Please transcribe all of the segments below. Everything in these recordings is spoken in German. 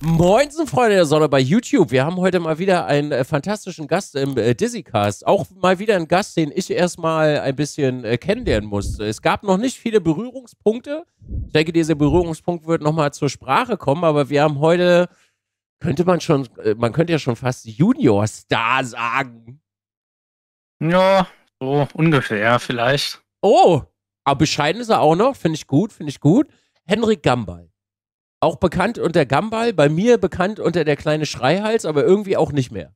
Moinsen, Freunde der Sonne bei YouTube. Wir haben heute mal wieder einen äh, fantastischen Gast im äh, Dizzycast. Auch mal wieder einen Gast, den ich erstmal ein bisschen äh, kennenlernen musste. Es gab noch nicht viele Berührungspunkte. Ich denke, dieser Berührungspunkt wird nochmal zur Sprache kommen, aber wir haben heute, könnte man schon, äh, man könnte ja schon fast Junior-Star sagen. Ja, so ungefähr vielleicht. Oh, aber bescheiden ist er auch noch. Finde ich gut, finde ich gut. Henrik Gambal auch bekannt unter Gambal, bei mir bekannt unter der kleine Schreihals, aber irgendwie auch nicht mehr.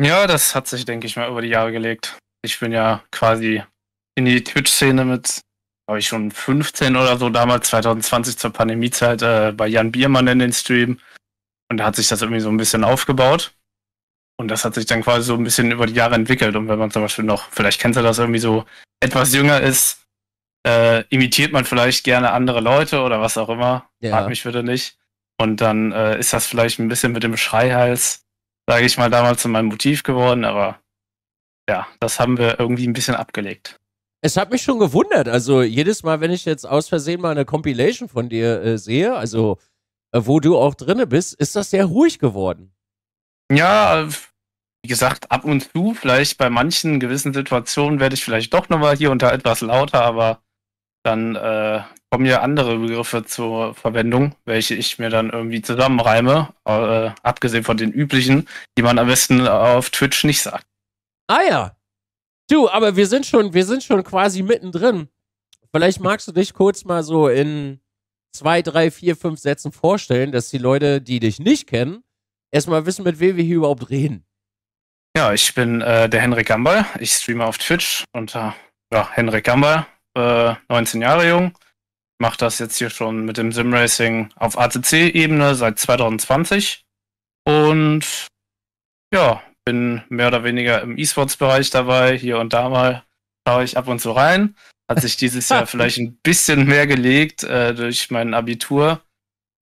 Ja, das hat sich, denke ich mal, über die Jahre gelegt. Ich bin ja quasi in die Twitch-Szene mit, glaube ich, schon 15 oder so, damals 2020 zur Pandemiezeit äh, bei Jan Biermann in den Stream. Und da hat sich das irgendwie so ein bisschen aufgebaut. Und das hat sich dann quasi so ein bisschen über die Jahre entwickelt. Und wenn man zum Beispiel noch, vielleicht kennt ihr das irgendwie so, etwas jünger ist, äh, imitiert man vielleicht gerne andere Leute oder was auch immer. Ja. Mag mich bitte nicht. Und dann äh, ist das vielleicht ein bisschen mit dem Schreihals, sage ich mal, damals zu meinem Motiv geworden, aber ja, das haben wir irgendwie ein bisschen abgelegt. Es hat mich schon gewundert. Also jedes Mal, wenn ich jetzt aus Versehen mal eine Compilation von dir äh, sehe, also äh, wo du auch drin bist, ist das sehr ruhig geworden. Ja, wie gesagt, ab und zu, vielleicht bei manchen gewissen Situationen werde ich vielleicht doch nochmal hier und da etwas lauter, aber dann äh, kommen ja andere Begriffe zur Verwendung, welche ich mir dann irgendwie zusammenreime, äh, abgesehen von den üblichen, die man am besten auf Twitch nicht sagt. Ah ja. Du, aber wir sind schon, wir sind schon quasi mittendrin. Vielleicht magst du dich kurz mal so in zwei, drei, vier, fünf Sätzen vorstellen, dass die Leute, die dich nicht kennen, erstmal wissen, mit wem wir hier überhaupt reden. Ja, ich bin äh, der Henrik Gambal. Ich streame auf Twitch unter ja, Henrik Gambal äh, 19 Jahre jung, mache das jetzt hier schon mit dem Simracing auf ACC-Ebene seit 2020 und ja, bin mehr oder weniger im E-Sports-Bereich dabei, hier und da mal schaue ich ab und zu rein. Hat sich dieses Jahr vielleicht ein bisschen mehr gelegt äh, durch mein Abitur.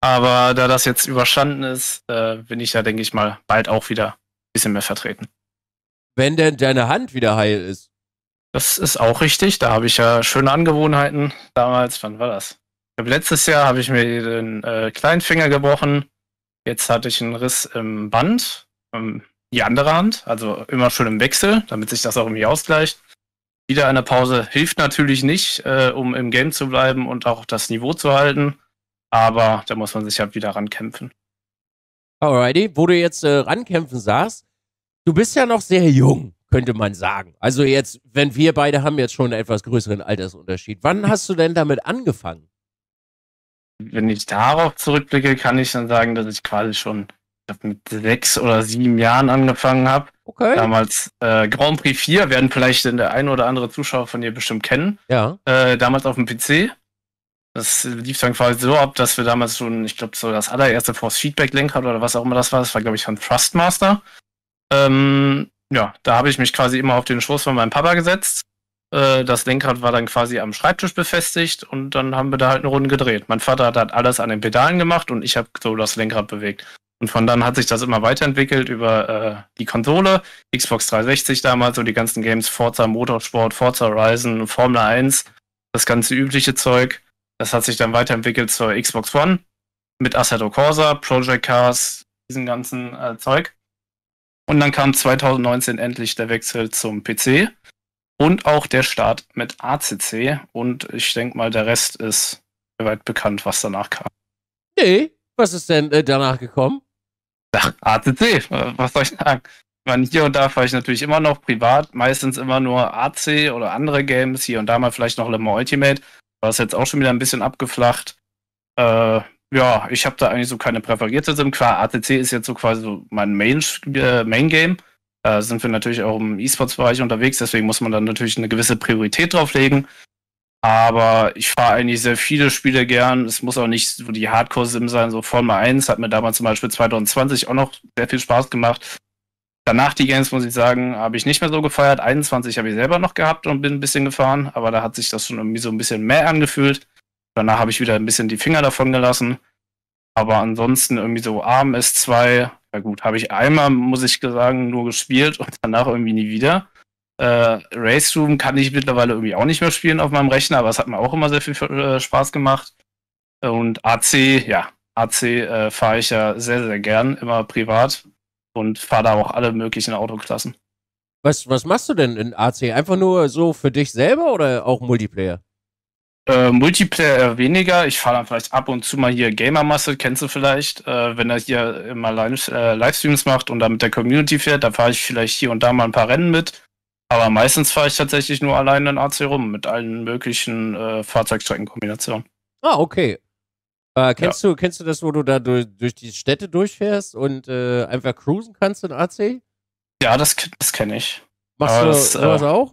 Aber da das jetzt überstanden ist, äh, bin ich ja, denke ich mal, bald auch wieder ein bisschen mehr vertreten. Wenn denn deine Hand wieder heil ist. Das ist auch richtig. Da habe ich ja schöne Angewohnheiten. Damals, wann war das? Glaube, letztes Jahr habe ich mir den äh, kleinen Finger gebrochen. Jetzt hatte ich einen Riss im Band, ähm, die andere Hand. Also immer schön im Wechsel, damit sich das auch irgendwie ausgleicht. Wieder eine Pause hilft natürlich nicht, äh, um im Game zu bleiben und auch das Niveau zu halten. Aber da muss man sich halt wieder rankämpfen. Alrighty, wo du jetzt äh, rankämpfen saßt, du bist ja noch sehr jung könnte man sagen. Also jetzt, wenn wir beide haben jetzt schon einen etwas größeren Altersunterschied. Wann hast du denn damit angefangen? Wenn ich darauf zurückblicke, kann ich dann sagen, dass ich quasi schon ich mit sechs oder sieben Jahren angefangen habe. Okay. Damals äh, Grand Prix 4, werden vielleicht der ein oder andere Zuschauer von dir bestimmt kennen. Ja. Äh, damals auf dem PC. Das lief dann quasi so ab, dass wir damals schon, ich glaube, so das allererste Force Feedback Lenkrad oder was auch immer das war, das war, glaube ich, von Trustmaster. Ähm, ja, da habe ich mich quasi immer auf den Schoß von meinem Papa gesetzt. Äh, das Lenkrad war dann quasi am Schreibtisch befestigt und dann haben wir da halt eine Runde gedreht. Mein Vater hat halt alles an den Pedalen gemacht und ich habe so das Lenkrad bewegt. Und von dann hat sich das immer weiterentwickelt über äh, die Konsole, Xbox 360 damals und die ganzen Games Forza Motorsport, Forza Horizon, Formel 1, das ganze übliche Zeug. Das hat sich dann weiterentwickelt zur Xbox One mit Assetto Corsa, Project Cars, diesem ganzen äh, Zeug. Und dann kam 2019 endlich der Wechsel zum PC und auch der Start mit ACC. Und ich denke mal, der Rest ist weit bekannt, was danach kam. Nee, was ist denn äh, danach gekommen? Ach, ACC, was soll ich sagen? Ich meine, hier und da fahre ich natürlich immer noch privat, meistens immer nur AC oder andere Games, hier und da mal vielleicht noch Le Mans Ultimate. War es jetzt auch schon wieder ein bisschen abgeflacht. Äh, ja, ich habe da eigentlich so keine präferierte SIM. Klar, ATC ist jetzt so quasi so mein Main, äh, Main Game. Äh, sind wir natürlich auch im E-Sports-Bereich unterwegs, deswegen muss man dann natürlich eine gewisse Priorität drauflegen. Aber ich fahre eigentlich sehr viele Spiele gern. Es muss auch nicht so die Hardcore-Sim sein. So Formel 1 hat mir damals zum Beispiel 2020 auch noch sehr viel Spaß gemacht. Danach die Games, muss ich sagen, habe ich nicht mehr so gefeiert. 21 habe ich selber noch gehabt und bin ein bisschen gefahren, aber da hat sich das schon irgendwie so ein bisschen mehr angefühlt. Danach habe ich wieder ein bisschen die Finger davon gelassen. Aber ansonsten irgendwie so ARM S2, ja gut, habe ich einmal, muss ich sagen, nur gespielt und danach irgendwie nie wieder. Äh, Race Room kann ich mittlerweile irgendwie auch nicht mehr spielen auf meinem Rechner, aber es hat mir auch immer sehr viel äh, Spaß gemacht. Und AC, ja, AC äh, fahre ich ja sehr, sehr gern, immer privat und fahre da auch alle möglichen Autoklassen. Was, was machst du denn in AC? Einfach nur so für dich selber oder auch Multiplayer? Äh, Multiplayer weniger. Ich fahre dann vielleicht ab und zu mal hier Gamer Gamermasse, kennst du vielleicht, äh, wenn er hier immer Live äh, Livestreams macht und dann mit der Community fährt, da fahre ich vielleicht hier und da mal ein paar Rennen mit. Aber meistens fahre ich tatsächlich nur alleine in AC rum mit allen möglichen äh, Fahrzeugstreckenkombinationen. Ah, okay. Äh, kennst, ja. du, kennst du das, wo du da durch, durch die Städte durchfährst und äh, einfach cruisen kannst in AC? Ja, das, das kenne ich. Machst Aber du das, äh, sowas auch?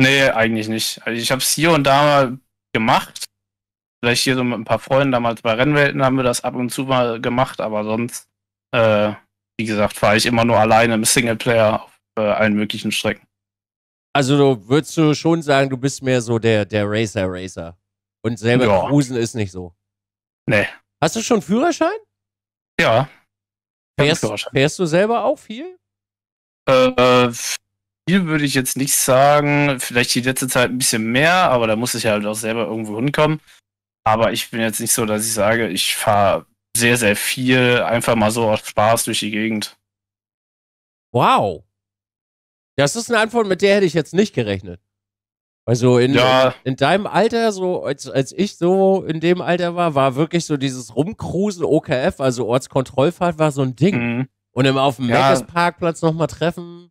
Nee, eigentlich nicht. Also ich habe es hier und da mal gemacht. Vielleicht hier so mit ein paar Freunden damals bei Rennwelten haben wir das ab und zu mal gemacht, aber sonst, äh, wie gesagt, fahre ich immer nur alleine im Singleplayer auf äh, allen möglichen Strecken. Also du würdest du schon sagen, du bist mehr so der, der Racer Racer. Und selber ja. cruisen ist nicht so. Nee. Hast du schon Führerschein? Ja. Fährst, Führerschein. fährst du selber auch viel? Äh, äh hier würde ich jetzt nicht sagen, vielleicht die letzte Zeit ein bisschen mehr, aber da muss ich halt auch selber irgendwo hinkommen. Aber ich bin jetzt nicht so, dass ich sage, ich fahre sehr, sehr viel einfach mal so aus Spaß durch die Gegend. Wow. Das ist eine Antwort, mit der hätte ich jetzt nicht gerechnet. Also in, ja. in, deinem Alter, so als, als ich so in dem Alter war, war wirklich so dieses Rumcruisen OKF, also Ortskontrollfahrt, war so ein Ding. Mhm. Und immer auf dem ja. Meckes-Parkplatz nochmal treffen.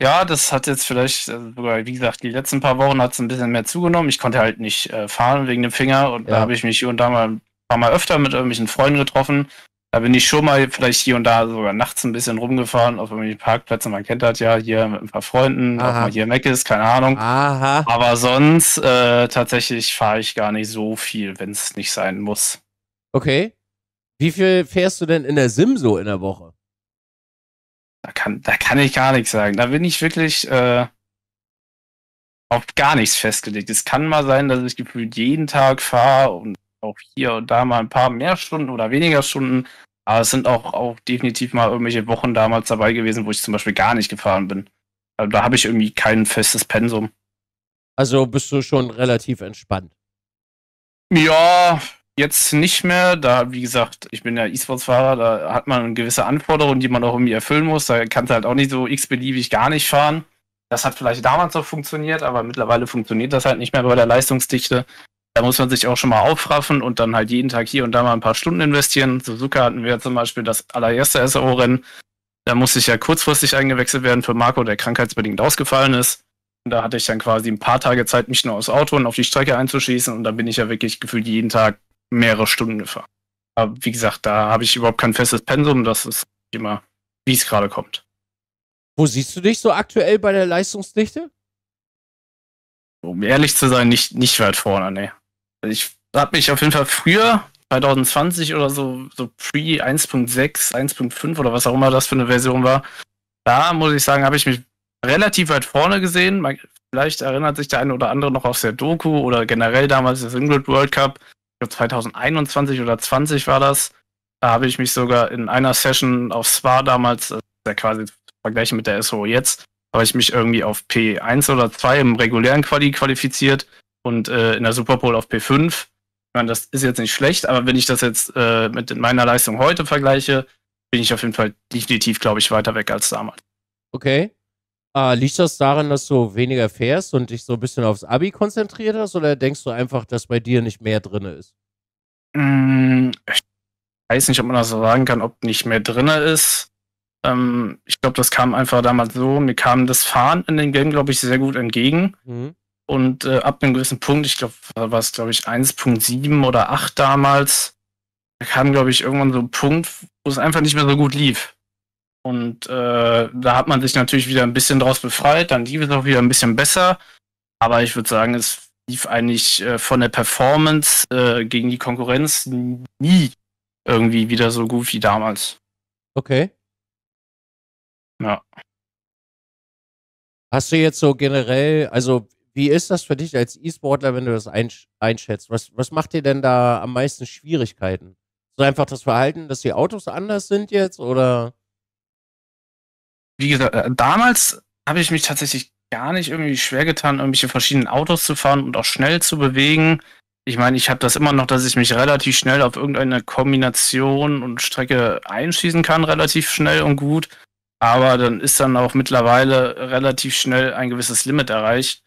Ja, das hat jetzt vielleicht, äh, sogar wie gesagt, die letzten paar Wochen hat es ein bisschen mehr zugenommen. Ich konnte halt nicht äh, fahren wegen dem Finger und ja. da habe ich mich hier und da mal ein paar Mal öfter mit irgendwelchen Freunden getroffen. Da bin ich schon mal vielleicht hier und da sogar nachts ein bisschen rumgefahren auf irgendwelchen Parkplätzen. Man kennt das ja hier mit ein paar Freunden, Aha. auch mal hier Mac ist, keine Ahnung. Aha. Aber sonst äh, tatsächlich fahre ich gar nicht so viel, wenn es nicht sein muss. Okay. Wie viel fährst du denn in der Sim so in der Woche? Da kann, da kann ich gar nichts sagen. Da bin ich wirklich äh, auf gar nichts festgelegt. Es kann mal sein, dass ich gefühlt jeden Tag fahre und auch hier und da mal ein paar mehr Stunden oder weniger Stunden. Aber es sind auch, auch definitiv mal irgendwelche Wochen damals dabei gewesen, wo ich zum Beispiel gar nicht gefahren bin. Also da habe ich irgendwie kein festes Pensum. Also bist du schon relativ entspannt. Ja, Jetzt nicht mehr, da, wie gesagt, ich bin ja E-Sports-Fahrer, da hat man gewisse Anforderungen, die man auch irgendwie erfüllen muss. Da kannst du halt auch nicht so x-beliebig gar nicht fahren. Das hat vielleicht damals noch funktioniert, aber mittlerweile funktioniert das halt nicht mehr bei der Leistungsdichte. Da muss man sich auch schon mal aufraffen und dann halt jeden Tag hier und da mal ein paar Stunden investieren. Suzuka hatten wir zum Beispiel das allererste SO-Rennen. Da musste ich ja kurzfristig eingewechselt werden für Marco, der krankheitsbedingt ausgefallen ist. Und Da hatte ich dann quasi ein paar Tage Zeit, mich nur aufs Auto und auf die Strecke einzuschießen. Und da bin ich ja wirklich gefühlt jeden Tag mehrere Stunden gefahren. Aber wie gesagt, da habe ich überhaupt kein festes Pensum. Das ist immer, wie es gerade kommt. Wo siehst du dich so aktuell bei der Leistungsdichte? Um ehrlich zu sein, nicht, nicht weit vorne, ne. Ich habe mich auf jeden Fall früher, 2020 oder so, so pre 1.6, 1.5 oder was auch immer das für eine Version war, da muss ich sagen, habe ich mich relativ weit vorne gesehen. Vielleicht erinnert sich der eine oder andere noch auf der Doku oder generell damals das Ingrid World Cup. 2021 oder 20 war das, da habe ich mich sogar in einer Session auf Spa damals, das ist ja quasi vergleichen mit der SO jetzt, habe ich mich irgendwie auf P1 oder 2 im regulären Quali qualifiziert und äh, in der Superpole auf P5. Ich meine, das ist jetzt nicht schlecht, aber wenn ich das jetzt äh, mit meiner Leistung heute vergleiche, bin ich auf jeden Fall definitiv, glaube ich, weiter weg als damals. Okay. Äh, liegt das daran, dass du weniger fährst und dich so ein bisschen aufs Abi konzentriert hast oder denkst du einfach, dass bei dir nicht mehr drin ist? Mm, ich weiß nicht, ob man das so sagen kann, ob nicht mehr drin ist. Ähm, ich glaube, das kam einfach damals so. Mir kam das Fahren in den Game, glaube ich, sehr gut entgegen. Mhm. Und äh, ab einem gewissen Punkt, ich glaube, war es, glaube ich, 1.7 oder 8 damals, da kam, glaube ich, irgendwann so ein Punkt, wo es einfach nicht mehr so gut lief. Und äh, da hat man sich natürlich wieder ein bisschen draus befreit, dann lief es auch wieder ein bisschen besser. Aber ich würde sagen, es lief eigentlich äh, von der Performance äh, gegen die Konkurrenz nie irgendwie wieder so gut wie damals. Okay. Ja. Hast du jetzt so generell, also wie ist das für dich als E-Sportler, wenn du das einsch einschätzt? Was, was macht dir denn da am meisten Schwierigkeiten? So einfach das Verhalten, dass die Autos anders sind jetzt oder? wie gesagt, äh, damals habe ich mich tatsächlich gar nicht irgendwie schwer getan, irgendwelche verschiedenen Autos zu fahren und auch schnell zu bewegen. Ich meine, ich habe das immer noch, dass ich mich relativ schnell auf irgendeine Kombination und Strecke einschießen kann, relativ schnell und gut. Aber dann ist dann auch mittlerweile relativ schnell ein gewisses Limit erreicht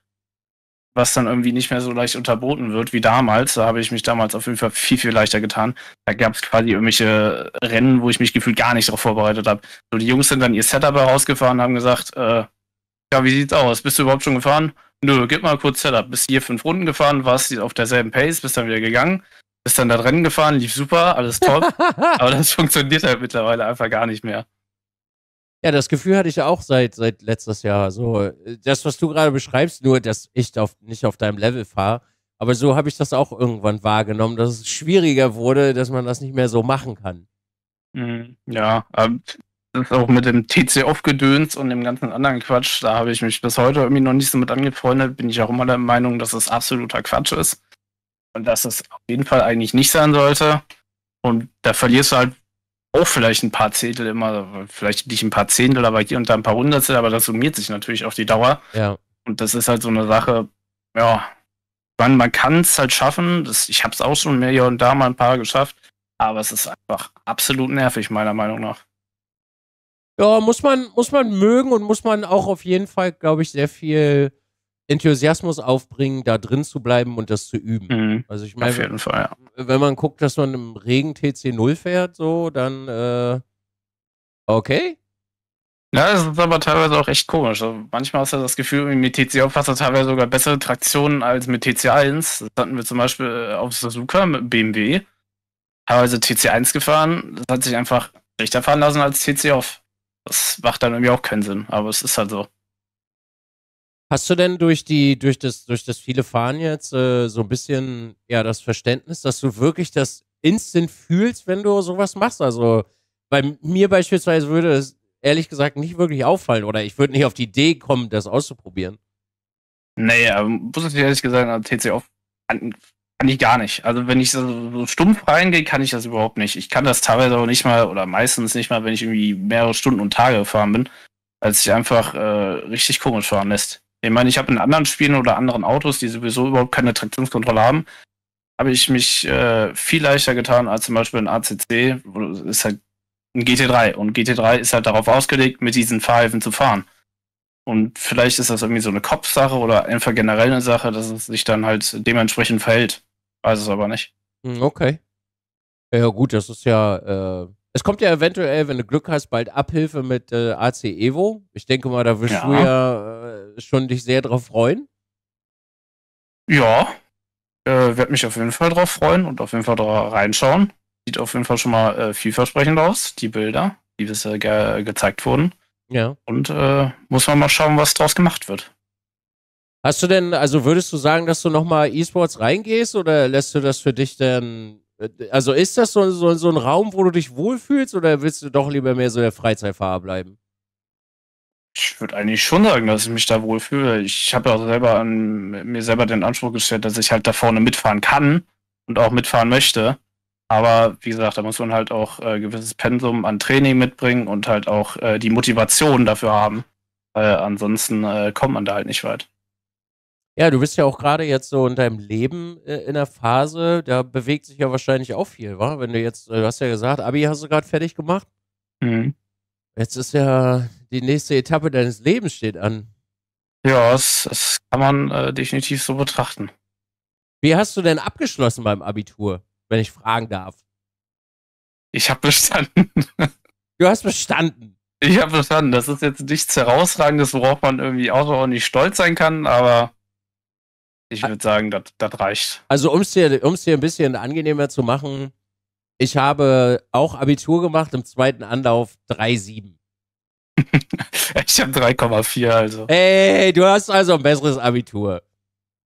was dann irgendwie nicht mehr so leicht unterboten wird wie damals. Da habe ich mich damals auf jeden Fall viel, viel leichter getan. Da gab es quasi irgendwelche Rennen, wo ich mich gefühlt gar nicht darauf vorbereitet habe. So, die Jungs sind dann ihr Setup herausgefahren und haben gesagt, äh, ja, wie sieht's aus? Bist du überhaupt schon gefahren? Nö, gib mal kurz Setup. Bist hier fünf Runden gefahren, warst auf derselben Pace, bist dann wieder gegangen, bist dann da Rennen gefahren, lief super, alles top. Aber das funktioniert halt mittlerweile einfach gar nicht mehr. Ja, das Gefühl hatte ich ja auch seit, seit letztes Jahr. So, das, was du gerade beschreibst, nur, dass ich auf, nicht auf deinem Level fahre. Aber so habe ich das auch irgendwann wahrgenommen, dass es schwieriger wurde, dass man das nicht mehr so machen kann. Mhm. Ja, ähm, das ist auch mit dem TC-Off-Gedöns und dem ganzen anderen Quatsch, da habe ich mich bis heute irgendwie noch nicht so mit angefreundet. Bin ich auch immer der Meinung, dass es das absoluter Quatsch ist. Und dass es auf jeden Fall eigentlich nicht sein sollte. Und da verlierst du halt auch vielleicht ein paar Zehntel immer, vielleicht nicht ein paar Zehntel, aber hier und da ein paar Hundertstel, aber das summiert sich natürlich auf die Dauer. Ja. Und das ist halt so eine Sache, ja, man, man kann es halt schaffen. Das, ich habe es auch schon mehr hier und da mal ein paar geschafft, aber es ist einfach absolut nervig, meiner Meinung nach. Ja, muss man, muss man mögen und muss man auch auf jeden Fall, glaube ich, sehr viel Enthusiasmus aufbringen, da drin zu bleiben und das zu üben. Mhm. Also ich meine, Auf jeden wenn, Fall, ja. wenn man guckt, dass man im Regen TC0 fährt, so, dann äh, okay. Ja, das ist aber teilweise auch echt komisch. Also manchmal hast du das Gefühl, mit TC hast du teilweise sogar bessere Traktionen als mit TC1. Das hatten wir zum Beispiel äh, auf Suzuka mit BMW. Teilweise TC1 gefahren, das hat sich einfach schlechter fahren lassen als TC off. Das macht dann irgendwie auch keinen Sinn, aber es ist halt so. Hast du denn durch die, durch das, durch das viele Fahren jetzt äh, so ein bisschen ja das Verständnis, dass du wirklich das instant fühlst, wenn du sowas machst? Also bei mir beispielsweise würde es ehrlich gesagt nicht wirklich auffallen oder ich würde nicht auf die Idee kommen, das auszuprobieren. Nee, äh, muss ich ehrlich gesagt, an also TC auf kann, kann ich gar nicht. Also wenn ich so, so stumpf reingehe, kann ich das überhaupt nicht. Ich kann das teilweise auch nicht mal oder meistens nicht mal, wenn ich irgendwie mehrere Stunden und Tage gefahren bin, als sich einfach äh, richtig komisch fahren lässt. Ich meine, ich habe in anderen Spielen oder anderen Autos, die sowieso überhaupt keine Traktionskontrolle haben, habe ich mich äh, viel leichter getan als zum Beispiel in ACC. wo Ist halt ein GT3 und GT3 ist halt darauf ausgelegt, mit diesen Fahrhilfen zu fahren. Und vielleicht ist das irgendwie so eine Kopfsache oder einfach generell eine Sache, dass es sich dann halt dementsprechend verhält. Weiß es aber nicht. Hm, okay. Ja, gut, das ist ja. Äh, es kommt ja eventuell, wenn du Glück hast, bald Abhilfe mit äh, AC Evo. Ich denke mal, da wirst ja. du ja äh, schon dich sehr darauf freuen? Ja, äh, werde mich auf jeden Fall darauf freuen und auf jeden Fall da reinschauen. Sieht auf jeden Fall schon mal äh, vielversprechend aus, die Bilder, die bisher ge gezeigt wurden. Ja. Und äh, muss man mal schauen, was draus gemacht wird. Hast du denn, also würdest du sagen, dass du nochmal E-Sports reingehst oder lässt du das für dich denn, äh, also ist das so, so, so ein Raum, wo du dich wohlfühlst oder willst du doch lieber mehr so der Freizeitfahrer bleiben? Ich würde eigentlich schon sagen, dass ich mich da wohlfühle. Ich habe ja auch selber an mir selber den Anspruch gestellt, dass ich halt da vorne mitfahren kann und auch mitfahren möchte. Aber wie gesagt, da muss man halt auch äh, gewisses Pensum an Training mitbringen und halt auch äh, die Motivation dafür haben. Weil ansonsten äh, kommt man da halt nicht weit. Ja, du bist ja auch gerade jetzt so in deinem Leben äh, in der Phase, da bewegt sich ja wahrscheinlich auch viel, wa? Wenn du jetzt, äh, du hast ja gesagt, Abi hast du gerade fertig gemacht. Mhm. Jetzt ist ja die nächste Etappe deines Lebens steht an. Ja, das, das kann man äh, definitiv so betrachten. Wie hast du denn abgeschlossen beim Abitur, wenn ich fragen darf? Ich habe bestanden. Du hast bestanden. Ich habe bestanden. Das ist jetzt nichts Herausragendes, worauf man irgendwie auch nicht stolz sein kann, aber ich würde sagen, das reicht. Also, um es dir, dir ein bisschen angenehmer zu machen, ich habe auch Abitur gemacht, im zweiten Anlauf 3,7. ich habe 3,4, also. Ey, du hast also ein besseres Abitur.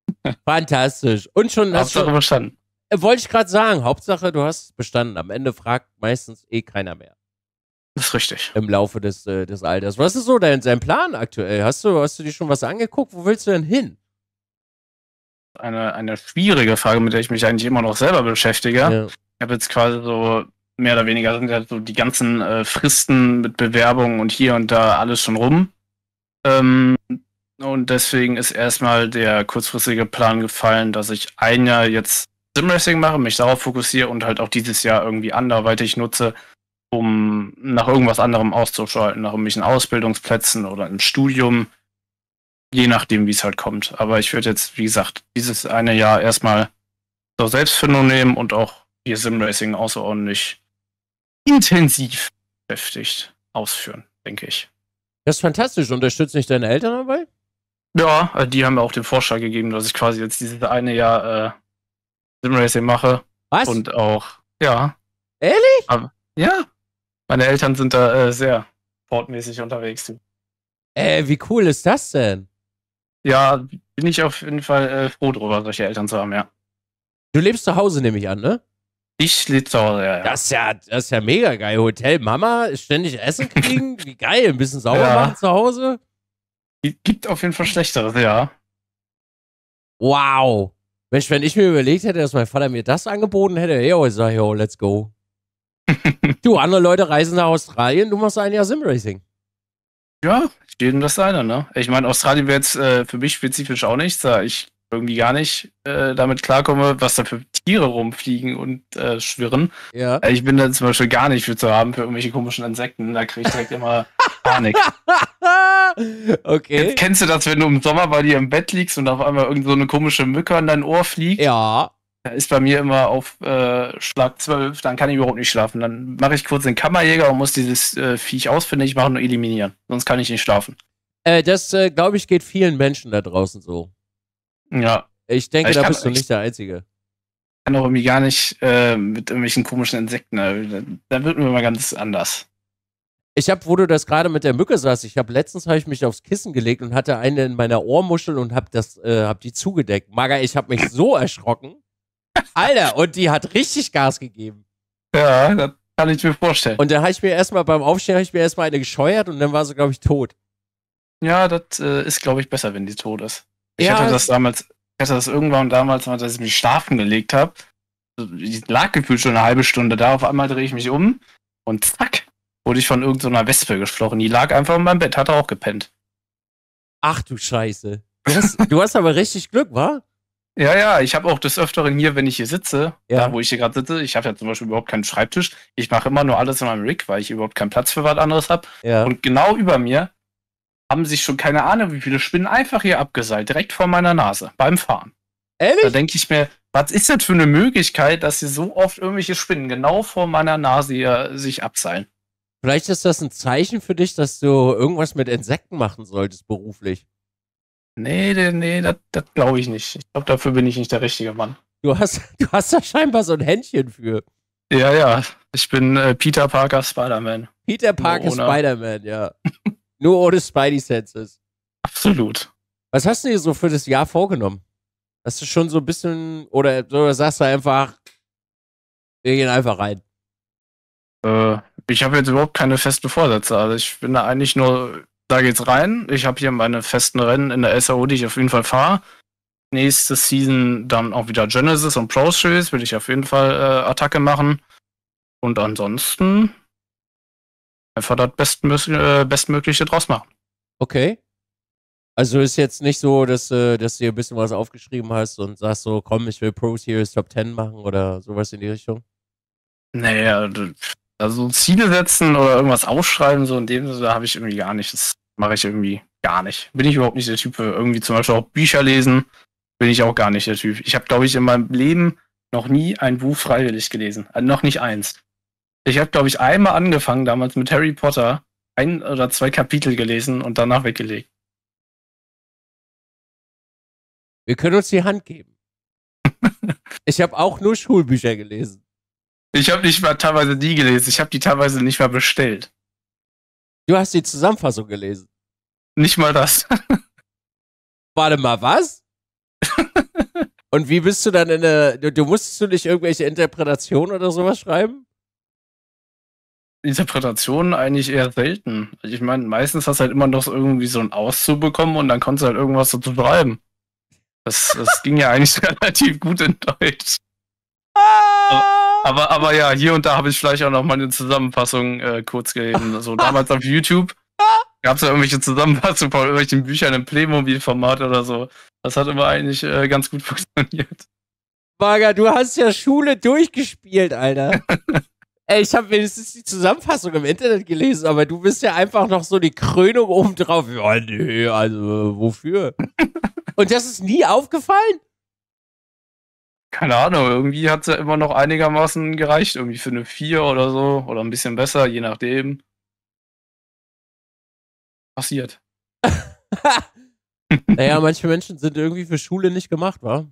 Fantastisch. Und schon hast Hauptsache du. bestanden. Äh, wollte ich gerade sagen, Hauptsache, du hast bestanden. Am Ende fragt meistens eh keiner mehr. Das ist richtig. Im Laufe des, äh, des Alters. Was ist so dein, dein Plan aktuell? Hast du, hast du dir schon was angeguckt? Wo willst du denn hin? Eine, eine schwierige Frage, mit der ich mich eigentlich immer noch selber beschäftige. Ja habe jetzt quasi so mehr oder weniger sind halt so die ganzen äh, Fristen mit Bewerbungen und hier und da alles schon rum. Ähm, und deswegen ist erstmal der kurzfristige Plan gefallen, dass ich ein Jahr jetzt Simracing mache, mich darauf fokussiere und halt auch dieses Jahr irgendwie anderweitig nutze, um nach irgendwas anderem auszuschalten, nach irgendwelchen Ausbildungsplätzen oder im Studium, je nachdem, wie es halt kommt. Aber ich würde jetzt, wie gesagt, dieses eine Jahr erstmal zur Selbstfindung nehmen und auch wir Simracing außerordentlich intensiv beschäftigt, ausführen, denke ich. Das ist fantastisch. Unterstützt nicht deine Eltern dabei? Ja, äh, die haben mir auch den Vorschlag gegeben, dass ich quasi jetzt dieses eine Jahr äh, Simracing mache. Was? Und auch, ja. Ehrlich? Aber, ja. Meine Eltern sind da äh, sehr portmäßig unterwegs. Äh, wie cool ist das denn? Ja, bin ich auf jeden Fall äh, froh drüber, solche Eltern zu haben, ja. Du lebst zu Hause, nehme ich an, ne? Ich Litauer, ja, ja. Das ist ja, das ist ja mega geil. Hotel Mama, ständig Essen kriegen, wie geil, ein bisschen sauber ja. machen zu Hause. Gibt auf jeden Fall schlechteres, ja. Wow. Mensch, wenn ich mir überlegt hätte, dass mein Vater mir das angeboten hätte, yo, ich sag, yo, let's go. du, andere Leute reisen nach Australien, du machst ein Jahr Simracing. Ja, steht ihm das einer, ne? Ich meine, Australien wäre jetzt äh, für mich spezifisch auch nichts, da ich irgendwie gar nicht äh, damit klarkomme, was da für Tiere rumfliegen und äh, schwirren. Ja. Äh, ich bin da zum Beispiel gar nicht für zu haben für irgendwelche komischen Insekten. Da kriege ich direkt immer Panik. Okay. Jetzt kennst du das, wenn du im Sommer bei dir im Bett liegst und auf einmal irgend so eine komische Mücke an dein Ohr fliegt? Ja. Da ist bei mir immer auf äh, Schlag 12, dann kann ich überhaupt nicht schlafen. Dann mache ich kurz den Kammerjäger und muss dieses äh, Viech ausfindig machen und eliminieren. Sonst kann ich nicht schlafen. Äh, das, glaube ich, geht vielen Menschen da draußen so. Ja. Ich denke, also ich da bist du nicht der Einzige. Ich kann auch irgendwie gar nicht äh, mit irgendwelchen komischen Insekten. Da, da wird mir mal ganz anders. Ich habe, wo du das gerade mit der Mücke saß, ich habe letztens habe ich mich aufs Kissen gelegt und hatte eine in meiner Ohrmuschel und habe äh, hab die zugedeckt. Maga, ich habe mich so erschrocken. Alter, und die hat richtig Gas gegeben. Ja, das kann ich mir vorstellen. Und dann habe ich mir erstmal beim Aufstehen ich mir erstmal eine gescheuert und dann war sie glaube ich tot. Ja, das äh, ist glaube ich besser, wenn die tot ist. Ich ja, hatte das damals, ich hatte das irgendwann damals, als ich mich schlafen gelegt habe. Ich lag gefühlt schon eine halbe Stunde da. Auf einmal drehe ich mich um und zack, wurde ich von irgendeiner so Wespe geflochten. Die lag einfach in meinem Bett, hatte auch gepennt. Ach du Scheiße. Du hast, du hast aber richtig Glück, wa? Ja, ja, ich habe auch des Öfteren hier, wenn ich hier sitze, ja. da wo ich hier gerade sitze, ich habe ja zum Beispiel überhaupt keinen Schreibtisch. Ich mache immer nur alles in meinem Rig, weil ich überhaupt keinen Platz für was anderes habe. Ja. Und genau über mir haben sich schon keine Ahnung, wie viele Spinnen einfach hier abgeseilt, direkt vor meiner Nase, beim Fahren. Ehrlich? Da denke ich mir, was ist das für eine Möglichkeit, dass hier so oft irgendwelche Spinnen genau vor meiner Nase hier sich abseilen? Vielleicht ist das ein Zeichen für dich, dass du irgendwas mit Insekten machen solltest, beruflich. Nee, nee, nee das glaube ich nicht. Ich glaube, dafür bin ich nicht der richtige Mann. Du hast, du hast da scheinbar so ein Händchen für. Ja, ja. Ich bin äh, Peter Parker Spider-Man. Peter Parker Spider-Man, ja. Nur ohne Spidey-Senses. Absolut. Was hast du dir so für das Jahr vorgenommen? Hast du schon so ein bisschen, oder, oder sagst du einfach, wir gehen einfach rein? Äh, ich habe jetzt überhaupt keine festen Vorsätze. Also ich bin da eigentlich nur, da geht's rein. Ich habe hier meine festen Rennen in der SAO, die ich auf jeden Fall fahre. Nächste Season dann auch wieder Genesis und Pro Series, will ich auf jeden Fall äh, Attacke machen. Und ansonsten einfach das Bestmögliche, äh, Bestmögliche draus machen. Okay. Also ist jetzt nicht so, dass, äh, dass du dir ein bisschen was aufgeschrieben hast und sagst so, komm, ich will Pro Series Top 10 machen oder sowas in die Richtung? Naja, also Ziele setzen oder irgendwas aufschreiben, so in dem Sinne habe ich irgendwie gar nicht. Das mache ich irgendwie gar nicht. Bin ich überhaupt nicht der Typ, für irgendwie zum Beispiel auch Bücher lesen, bin ich auch gar nicht der Typ. Ich habe, glaube ich, in meinem Leben noch nie ein Buch freiwillig gelesen. Also noch nicht eins. Ich habe, glaube ich, einmal angefangen damals mit Harry Potter, ein oder zwei Kapitel gelesen und danach weggelegt. Wir können uns die Hand geben. ich habe auch nur Schulbücher gelesen. Ich habe nicht mal teilweise die gelesen. Ich habe die teilweise nicht mal bestellt. Du hast die Zusammenfassung gelesen. Nicht mal das. Warte mal, was? Und wie bist du dann in der. Du musstest du nicht irgendwelche Interpretationen oder sowas schreiben? Interpretationen eigentlich eher selten. Also ich meine, meistens hast du halt immer noch irgendwie so ein Auszug bekommen und dann konntest du halt irgendwas dazu schreiben. Das, das ging ja eigentlich relativ gut in Deutsch. Aber, aber, ja, hier und da habe ich vielleicht auch noch mal eine Zusammenfassung äh, kurz gegeben. Also damals auf YouTube gab es ja irgendwelche Zusammenfassungen von irgendwelchen Büchern im Playmobil-Format oder so. Das hat immer eigentlich äh, ganz gut funktioniert. Marga, du hast ja Schule durchgespielt, Alter. Ey, ich habe wenigstens die Zusammenfassung im Internet gelesen, aber du bist ja einfach noch so die Krönung obendrauf. Ja, nee, also wofür? Und das ist nie aufgefallen? Keine Ahnung, irgendwie hat es ja immer noch einigermaßen gereicht. Irgendwie für eine 4 oder so oder ein bisschen besser, je nachdem. Passiert. naja, manche Menschen sind irgendwie für Schule nicht gemacht, wa?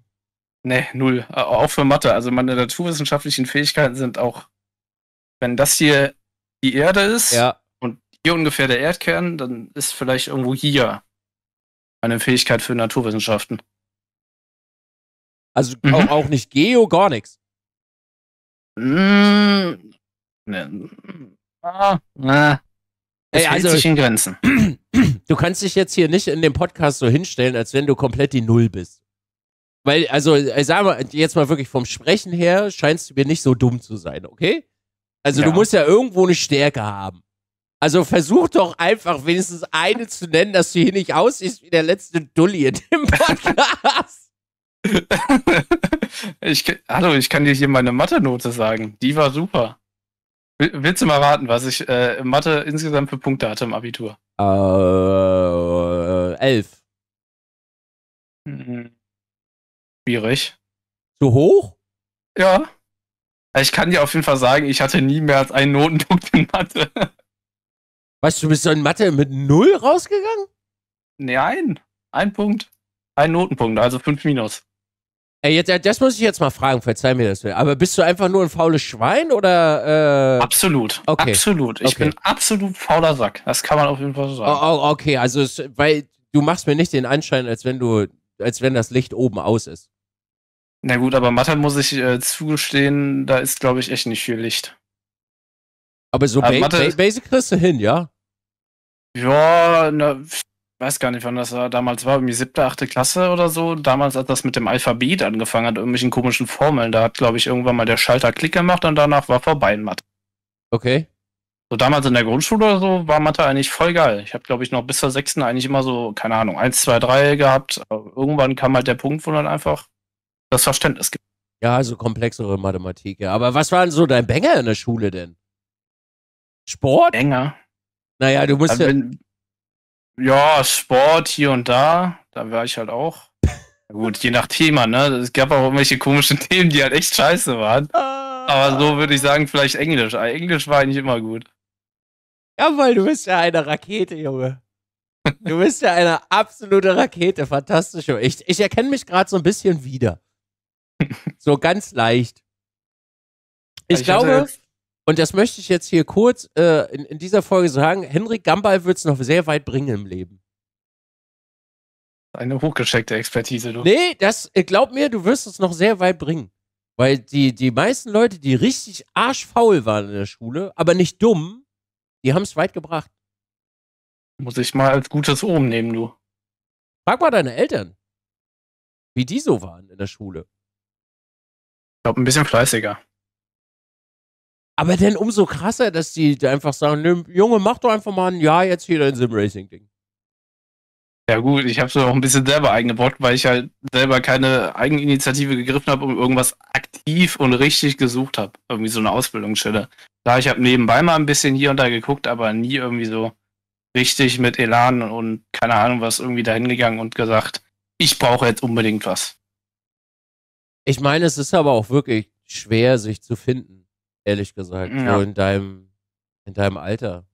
Nee, null. Auch für Mathe. Also meine naturwissenschaftlichen Fähigkeiten sind auch wenn das hier die Erde ist ja. und hier ungefähr der Erdkern, dann ist vielleicht irgendwo hier eine Fähigkeit für Naturwissenschaften. Also mhm. auch, auch, nicht Geo, gar nichts. Mmh. Nee. Ah, na. Ne. Es Ey, also, sich in Grenzen. Du kannst dich jetzt hier nicht in dem Podcast so hinstellen, als wenn du komplett die Null bist. Weil, also, äh, sag mal, jetzt mal wirklich vom Sprechen her scheinst du mir nicht so dumm zu sein, okay? Also ja. du musst ja irgendwo eine Stärke haben. Also versuch doch einfach wenigstens eine zu nennen, dass du hier nicht aussiehst wie der letzte Dulli in dem Podcast. ich, hallo, ich kann dir hier meine Mathe-Note sagen. Die war super. Willst du mal raten, was ich äh, Mathe insgesamt für Punkte hatte im Abitur? Äh, elf. Mhm. Schwierig. Zu hoch? Ja. Also ich kann dir auf jeden Fall sagen, ich hatte nie mehr als einen Notenpunkt in Mathe. Weißt du, bist du in Mathe mit null rausgegangen? Nein, ein Punkt, ein Notenpunkt, also fünf Minus. Ey, jetzt, das muss ich jetzt mal fragen, verzeih mir das. Aber bist du einfach nur ein faules Schwein oder? Äh... Absolut, okay. absolut. Ich okay. bin absolut fauler Sack. Das kann man auf jeden Fall so sagen. oh, oh okay, also es, weil du machst mir nicht den Anschein, als wenn du, als wenn das Licht oben aus ist. Na gut, aber Mathe muss ich äh, zugestehen, da ist, glaube ich, echt nicht viel Licht. Aber so aber also ba ba Basic kriegst du hin, ja? Ja, na, weiß gar nicht, wann das war. damals war, irgendwie siebte, achte Klasse oder so. Damals hat das mit dem Alphabet angefangen, hat irgendwelchen komischen Formeln. Da hat, glaube ich, irgendwann mal der Schalter Klick gemacht und danach war vorbei in Mathe. Okay. So damals in der Grundschule oder so war Mathe eigentlich voll geil. Ich habe, glaube ich, noch bis zur sechsten eigentlich immer so, keine Ahnung, eins, zwei, drei gehabt. Aber irgendwann kam halt der Punkt, wo dann einfach das Verständnis gibt. Ja, also komplexere Mathematik, ja. Aber was war denn so dein Banger in der Schule denn? Sport? Banger. Naja, du musst also ja. Bin, ja, Sport hier und da. Da war ich halt auch. Gut, je nach Thema, ne? Es gab auch irgendwelche komischen Themen, die halt echt scheiße waren. Ah. Aber so würde ich sagen, vielleicht Englisch. Ah, Englisch war eigentlich immer gut. Ja, weil du bist ja eine Rakete, Junge. Du bist ja eine absolute Rakete. Fantastisch, Junge. Ich, ich erkenne mich gerade so ein bisschen wieder. so ganz leicht. Ich, also ich glaube, und das möchte ich jetzt hier kurz äh, in, in, dieser Folge sagen, Henrik Gambal wird es noch sehr weit bringen im Leben. Eine hochgeschickte Expertise, du. Nee, das, äh, glaub mir, du wirst es noch sehr weit bringen. Weil die, die meisten Leute, die richtig arschfaul waren in der Schule, aber nicht dumm, die haben es weit gebracht. Muss ich mal als gutes Omen nehmen, du. Frag mal deine Eltern, wie die so waren in der Schule. Ich glaube, ein bisschen fleißiger. Aber dann umso krasser, dass die einfach sagen, Junge, mach doch einfach mal ein Jahr jetzt hier dein Sim-Racing-Ding. Ja gut, ich habe es auch ein bisschen selber eingebaut, weil ich halt selber keine Eigeninitiative gegriffen habe und irgendwas aktiv und richtig gesucht habe. Irgendwie so eine Ausbildungsstelle. Klar, ich habe nebenbei mal ein bisschen hier und da geguckt, aber nie irgendwie so richtig mit Elan und keine Ahnung was irgendwie dahin gegangen und gesagt, ich brauche jetzt unbedingt was. Ich meine, es ist aber auch wirklich schwer, sich zu finden, ehrlich gesagt, ja. so in deinem, in deinem Alter.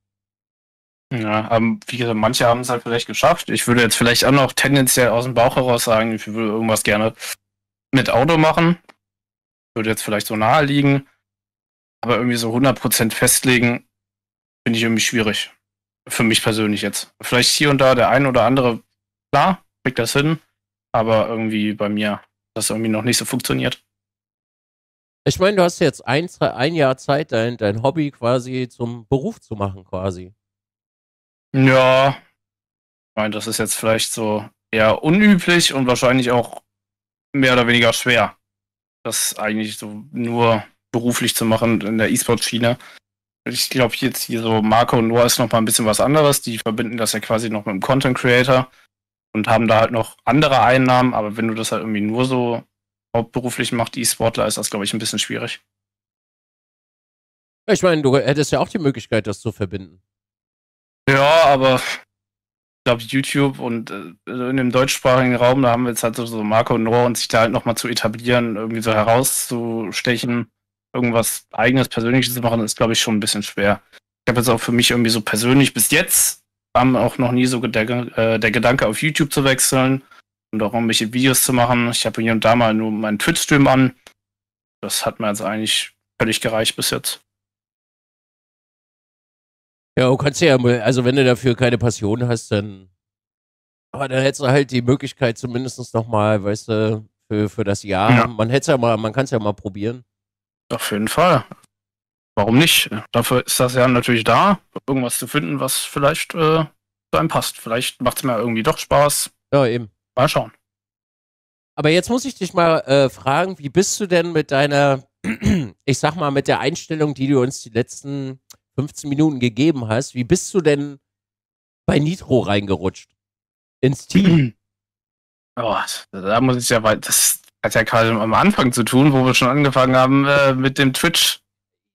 Ja, ähm, wie gesagt, manche haben es halt vielleicht geschafft. Ich würde jetzt vielleicht auch noch tendenziell aus dem Bauch heraus sagen, ich würde irgendwas gerne mit Auto machen. Würde jetzt vielleicht so nahe liegen. Aber irgendwie so 100% festlegen, finde ich irgendwie schwierig. Für mich persönlich jetzt. Vielleicht hier und da der ein oder andere, klar, kriegt das hin. Aber irgendwie bei mir das irgendwie noch nicht so funktioniert. Ich meine, du hast jetzt ein, ein Jahr Zeit, dein, dein Hobby quasi zum Beruf zu machen, quasi. Ja, ich meine, das ist jetzt vielleicht so eher unüblich und wahrscheinlich auch mehr oder weniger schwer, das eigentlich so nur beruflich zu machen in der E-Sport-Schiene. Ich glaube, jetzt hier so Marco und Noah ist noch mal ein bisschen was anderes. Die verbinden das ja quasi noch mit dem Content Creator und haben da halt noch andere Einnahmen, aber wenn du das halt irgendwie nur so hauptberuflich machst, E-Sportler, ist das, glaube ich, ein bisschen schwierig. Ich meine, du hättest ja auch die Möglichkeit, das zu verbinden. Ja, aber ich glaube, YouTube und äh, also in dem deutschsprachigen Raum, da haben wir jetzt halt so Marco und Noah und sich da halt nochmal zu etablieren, irgendwie so herauszustechen, irgendwas eigenes, persönliches zu machen, ist, glaube ich, schon ein bisschen schwer. Ich habe jetzt auch für mich irgendwie so persönlich bis jetzt kam auch noch nie so der, äh, der Gedanke, auf YouTube zu wechseln und auch irgendwelche Videos zu machen. Ich habe hier und da mal nur meinen Twitch-Stream an. Das hat mir jetzt also eigentlich völlig gereicht bis jetzt. Ja, du kannst ja, also wenn du dafür keine Passion hast, dann. Aber dann hättest du halt die Möglichkeit, zumindest nochmal, weißt du, für, für das Jahr. Ja. Man hätte ja mal, man kann es ja mal probieren. Auf jeden Fall warum nicht? Dafür ist das ja natürlich da, irgendwas zu finden, was vielleicht äh, zu einem passt. Vielleicht macht es mir irgendwie doch Spaß. Ja, eben. Mal schauen. Aber jetzt muss ich dich mal äh, fragen, wie bist du denn mit deiner, ich sag mal, mit der Einstellung, die du uns die letzten 15 Minuten gegeben hast, wie bist du denn bei Nitro reingerutscht? Ins Team? Oh, da muss ich ja weil das hat ja gerade am Anfang zu tun, wo wir schon angefangen haben äh, mit dem Twitch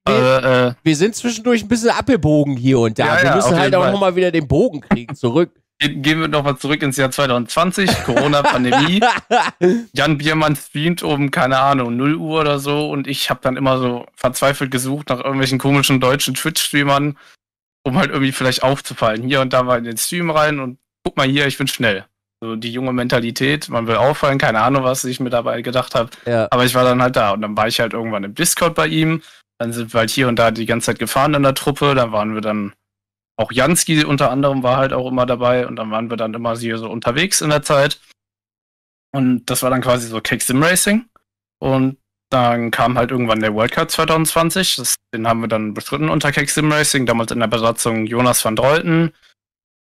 wir, äh, äh, wir, sind zwischendurch ein bisschen abgebogen hier und da. Ja, wir müssen halt auch nochmal wieder den Bogen kriegen, zurück. Gehen wir nochmal zurück ins Jahr 2020, Corona-Pandemie. Jan Biermann streamt um, keine Ahnung, 0 Uhr oder so. Und ich habe dann immer so verzweifelt gesucht nach irgendwelchen komischen deutschen Twitch-Streamern, um halt irgendwie vielleicht aufzufallen. Hier und da mal in den Stream rein und guck mal hier, ich bin schnell. So die junge Mentalität, man will auffallen, keine Ahnung, was ich mir dabei gedacht habe. Ja. Aber ich war dann halt da und dann war ich halt irgendwann im Discord bei ihm dann sind wir halt hier und da die ganze Zeit gefahren in der Truppe. Dann waren wir dann auch Jansky unter anderem war halt auch immer dabei und dann waren wir dann immer hier so unterwegs in der Zeit. Und das war dann quasi so Cake Sim Racing. Und dann kam halt irgendwann der World Cup 2020. Das, den haben wir dann bestritten unter Cake Sim Racing. Damals in der Besatzung Jonas van Dreuten,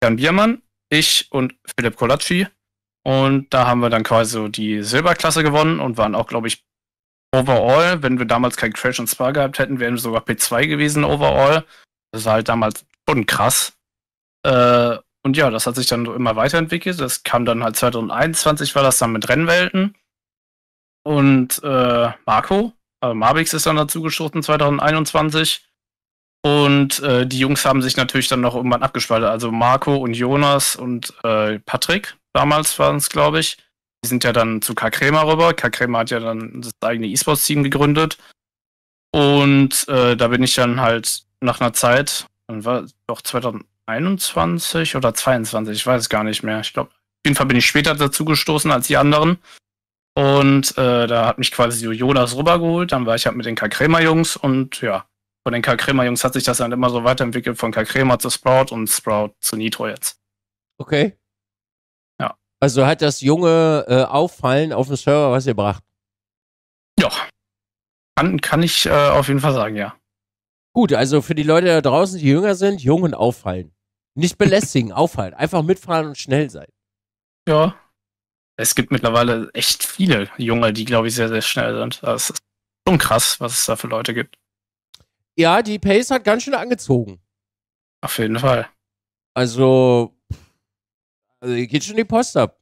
Jan Biermann, ich und Philipp Kolacci. Und da haben wir dann quasi so die Silberklasse gewonnen und waren auch, glaube ich, overall, wenn wir damals kein Crash und Spa gehabt hätten, wären wir sogar P2 gewesen overall. Das war halt damals schon krass. Äh, und ja, das hat sich dann immer weiterentwickelt. Das kam dann halt 2021 war das dann mit Rennwelten. Und äh, Marco, also äh, Mavix ist dann dazugestoßen 2021. Und äh, die Jungs haben sich natürlich dann noch irgendwann abgespalten. Also Marco und Jonas und äh, Patrick damals waren es, glaube ich die sind ja dann zu Kakrema rüber. Kakrema hat ja dann das eigene E-Sports-Team gegründet. Und äh, da bin ich dann halt nach einer Zeit, dann war doch 2021 oder 22, ich weiß es gar nicht mehr. Ich glaube, auf jeden Fall bin ich später dazu gestoßen als die anderen. Und äh, da hat mich quasi Jonas rübergeholt. Dann war ich halt mit den kakrema jungs und ja, von den kakrema jungs hat sich das dann immer so weiterentwickelt, von Kakrema zu Sprout und Sprout zu Nitro jetzt. Okay. Also hat das junge äh, Auffallen auf dem Server was gebracht? Ja. Kann, kann ich äh, auf jeden Fall sagen, ja. Gut, also für die Leute da draußen, die jünger sind, jung und auffallen. Nicht belästigen, auffallen. Einfach mitfahren und schnell sein. Ja. Es gibt mittlerweile echt viele Junge, die, glaube ich, sehr, sehr schnell sind. Das ist schon krass, was es da für Leute gibt. Ja, die Pace hat ganz schön angezogen. Auf jeden Fall. Also, also hier geht schon die Post ab.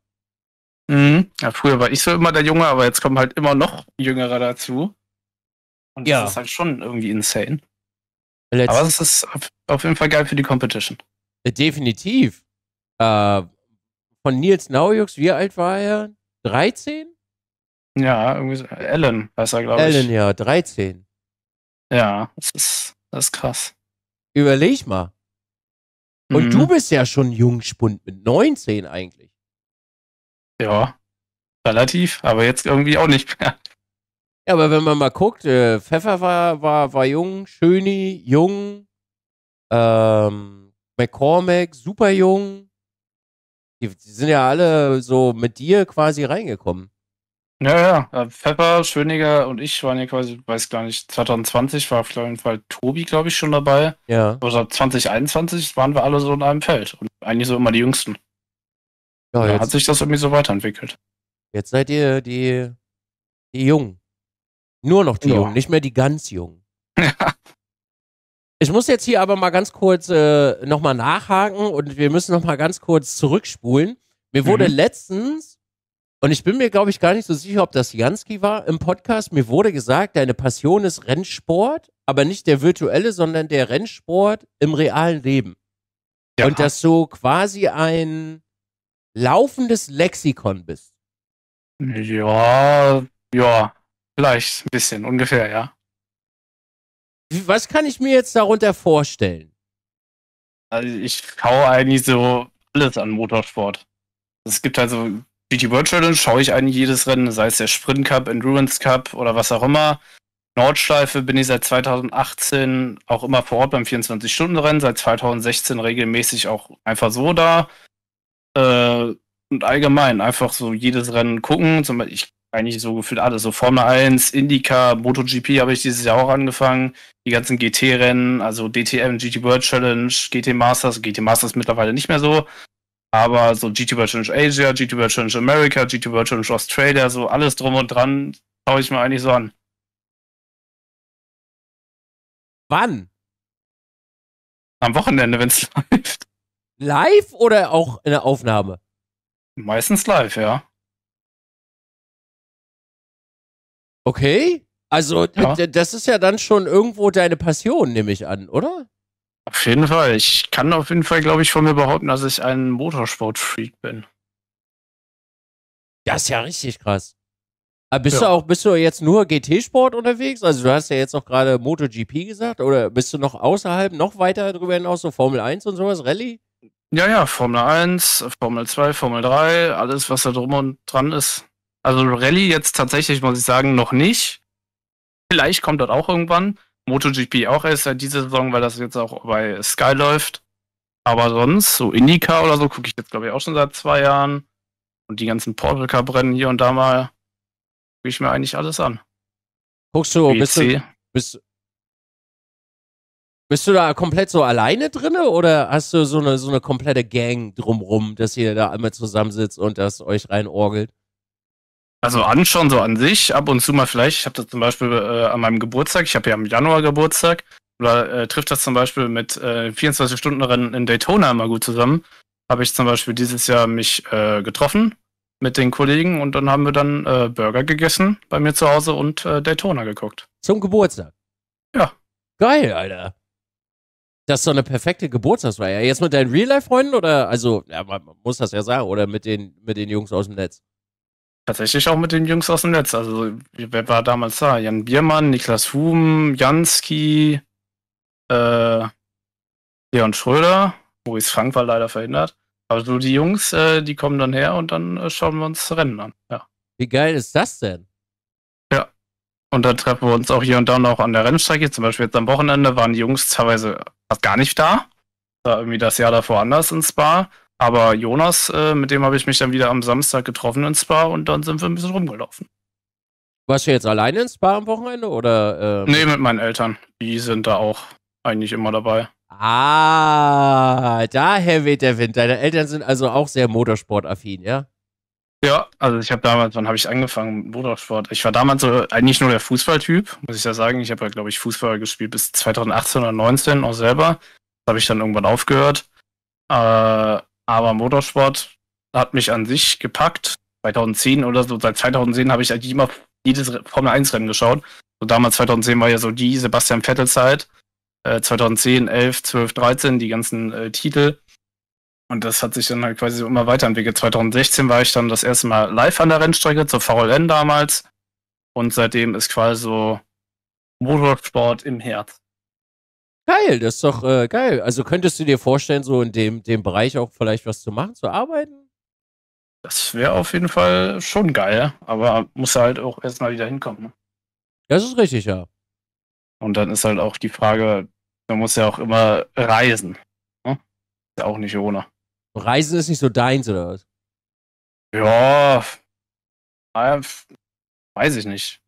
Mhm. Ja, früher war ich so immer der Junge, aber jetzt kommen halt immer noch Jüngere dazu. Und ja. das ist halt schon irgendwie insane. Letzt aber es ist auf jeden Fall geil für die Competition. Definitiv. Äh, von Nils Naujux, wie alt war er? 13? Ja, irgendwie so. Ellen heißt er, glaube ich. Ellen, ja, 13. Ja, das ist, das ist krass. Überleg mal. Und mhm. du bist ja schon Jungspund mit 19 eigentlich. Ja, relativ, aber jetzt irgendwie auch nicht mehr. Ja, aber wenn man mal guckt, äh, Pfeffer war, war, war jung, Schöni jung, ähm, McCormack super jung. Die, die sind ja alle so mit dir quasi reingekommen. Ja, ja. Äh, Pepper, Schöniger und ich waren ja quasi, weiß gar nicht, 2020 war auf jeden Fall Tobi, glaube ich, schon dabei. Ja. Oder 2021 waren wir alle so in einem Feld und eigentlich so immer die Jüngsten. Ja, jetzt, Dann hat sich das irgendwie so weiterentwickelt. Jetzt seid ihr die, die Jungen. Nur noch die ja. Jungen, nicht mehr die ganz Jungen. Ja. Ich muss jetzt hier aber mal ganz kurz äh, nochmal nachhaken und wir müssen nochmal ganz kurz zurückspulen. Mir wurde mhm. letztens und ich bin mir, glaube ich, gar nicht so sicher, ob das Jansky war im Podcast. Mir wurde gesagt, deine Passion ist Rennsport, aber nicht der virtuelle, sondern der Rennsport im realen Leben. Ja. Und dass du quasi ein laufendes Lexikon bist. Ja, ja, vielleicht ein bisschen, ungefähr, ja. Was kann ich mir jetzt darunter vorstellen? Also ich hau eigentlich so alles an Motorsport. Es gibt also GT World Challenge schaue ich eigentlich jedes Rennen, sei es der Sprint Cup, Endurance Cup oder was auch immer. Nordschleife bin ich seit 2018 auch immer vor Ort beim 24-Stunden-Rennen, seit 2016 regelmäßig auch einfach so da. Äh, und allgemein einfach so jedes Rennen gucken. Zum Beispiel, ich eigentlich so gefühlt alles. So Formel 1, Indica, MotoGP habe ich dieses Jahr auch angefangen. Die ganzen GT-Rennen, also DTM, GT World Challenge, GT Masters, GT Masters mittlerweile nicht mehr so. Aber so GT World Challenge Asia, GT World Challenge America, GT World Challenge Australia, so alles drum und dran, schaue ich mir eigentlich so an. Wann? Am Wochenende, wenn es läuft. Live oder auch in der Aufnahme? Meistens live, ja. Okay. Also, ja. das ist ja dann schon irgendwo deine Passion, nehme ich an, oder? Auf jeden Fall. Ich kann auf jeden Fall, glaube ich, von mir behaupten, dass ich ein Motorsportfreak bin. Das ist ja richtig krass. Aber ah, bist ja. du auch, bist du jetzt nur GT-Sport unterwegs? Also du hast ja jetzt noch gerade MotoGP gesagt, oder bist du noch außerhalb, noch weiter darüber hinaus, so Formel 1 und sowas, Rallye? Ja, ja, Formel 1, Formel 2, Formel 3, alles, was da drum und dran ist. Also Rallye jetzt tatsächlich, muss ich sagen, noch nicht. Vielleicht kommt das auch irgendwann. MotoGP auch erst seit dieser Saison, weil das jetzt auch bei Sky läuft. Aber sonst, so Indica oder so, gucke ich jetzt, glaube ich, auch schon seit zwei Jahren. Und die ganzen Portal Cup Rennen hier und da mal, gucke ich mir eigentlich alles an. Guckst du, bist du, bist, bist du da komplett so alleine drinne oder hast du so eine, so eine komplette Gang drumrum, dass ihr da einmal zusammensitzt und das euch reinorgelt? Also anschauen so an sich, ab und zu mal vielleicht. Ich habe das zum Beispiel äh, an meinem Geburtstag, ich habe ja im Januar Geburtstag, oder äh, trifft das zum Beispiel mit äh, 24-Stunden-Rennen in Daytona immer gut zusammen. Habe ich zum Beispiel dieses Jahr mich äh, getroffen mit den Kollegen und dann haben wir dann äh, Burger gegessen bei mir zu Hause und äh, Daytona geguckt. Zum Geburtstag? Ja. Geil, Alter. Das ist doch eine perfekte Geburtstagsfeier. Jetzt mit deinen Real-Life-Freunden oder, also, ja, man muss das ja sagen, oder mit den, mit den Jungs aus dem Netz? tatsächlich auch mit den Jungs aus dem Netz. Also, wer war damals da? Jan Biermann, Niklas Fuhm, Jansky, äh, Leon Schröder. Maurice Frank war leider verhindert. Aber so die Jungs, äh, die kommen dann her und dann äh, schauen wir uns Rennen an. Ja. Wie geil ist das denn? Ja. Und dann treffen wir uns auch hier und da noch an der Rennstrecke. Zum Beispiel jetzt am Wochenende waren die Jungs teilweise fast gar nicht da. Das war irgendwie das Jahr davor anders ins Spa. Aber Jonas, äh, mit dem habe ich mich dann wieder am Samstag getroffen in Spa und dann sind wir ein bisschen rumgelaufen. Warst du jetzt alleine in Spa am Wochenende oder? Ähm? Nee, mit meinen Eltern. Die sind da auch eigentlich immer dabei. Ah, daher weht der Wind. Deine Eltern sind also auch sehr motorsportaffin, ja? Ja, also ich habe damals, wann habe ich angefangen mit Motorsport? Ich war damals so eigentlich nur der Fußballtyp, muss ich ja sagen. Ich habe ja, halt, glaube ich, Fußball gespielt bis 2018 oder 2019 auch selber. Das habe ich dann irgendwann aufgehört. Äh, aber Motorsport hat mich an sich gepackt. 2010 oder so, seit 2010 habe ich eigentlich immer jedes Formel 1 Rennen geschaut. So damals 2010 war ja so die Sebastian Vettel Zeit. Äh, 2010, 11, 12, 13 die ganzen äh, Titel. Und das hat sich dann halt quasi immer weiterentwickelt. 2016 war ich dann das erste Mal live an der Rennstrecke zur VLN damals. Und seitdem ist quasi so Motorsport im Herz. Geil, das ist doch äh, geil. Also könntest du dir vorstellen, so in dem, dem Bereich auch vielleicht was zu machen, zu arbeiten? Das wäre auf jeden Fall schon geil, aber muss halt auch erstmal wieder hinkommen. Ne? Das ist richtig, ja. Und dann ist halt auch die Frage, man muss ja auch immer reisen. Ne? Ist ja auch nicht ohne. Reisen ist nicht so deins, oder was? Ja, weiß ich nicht.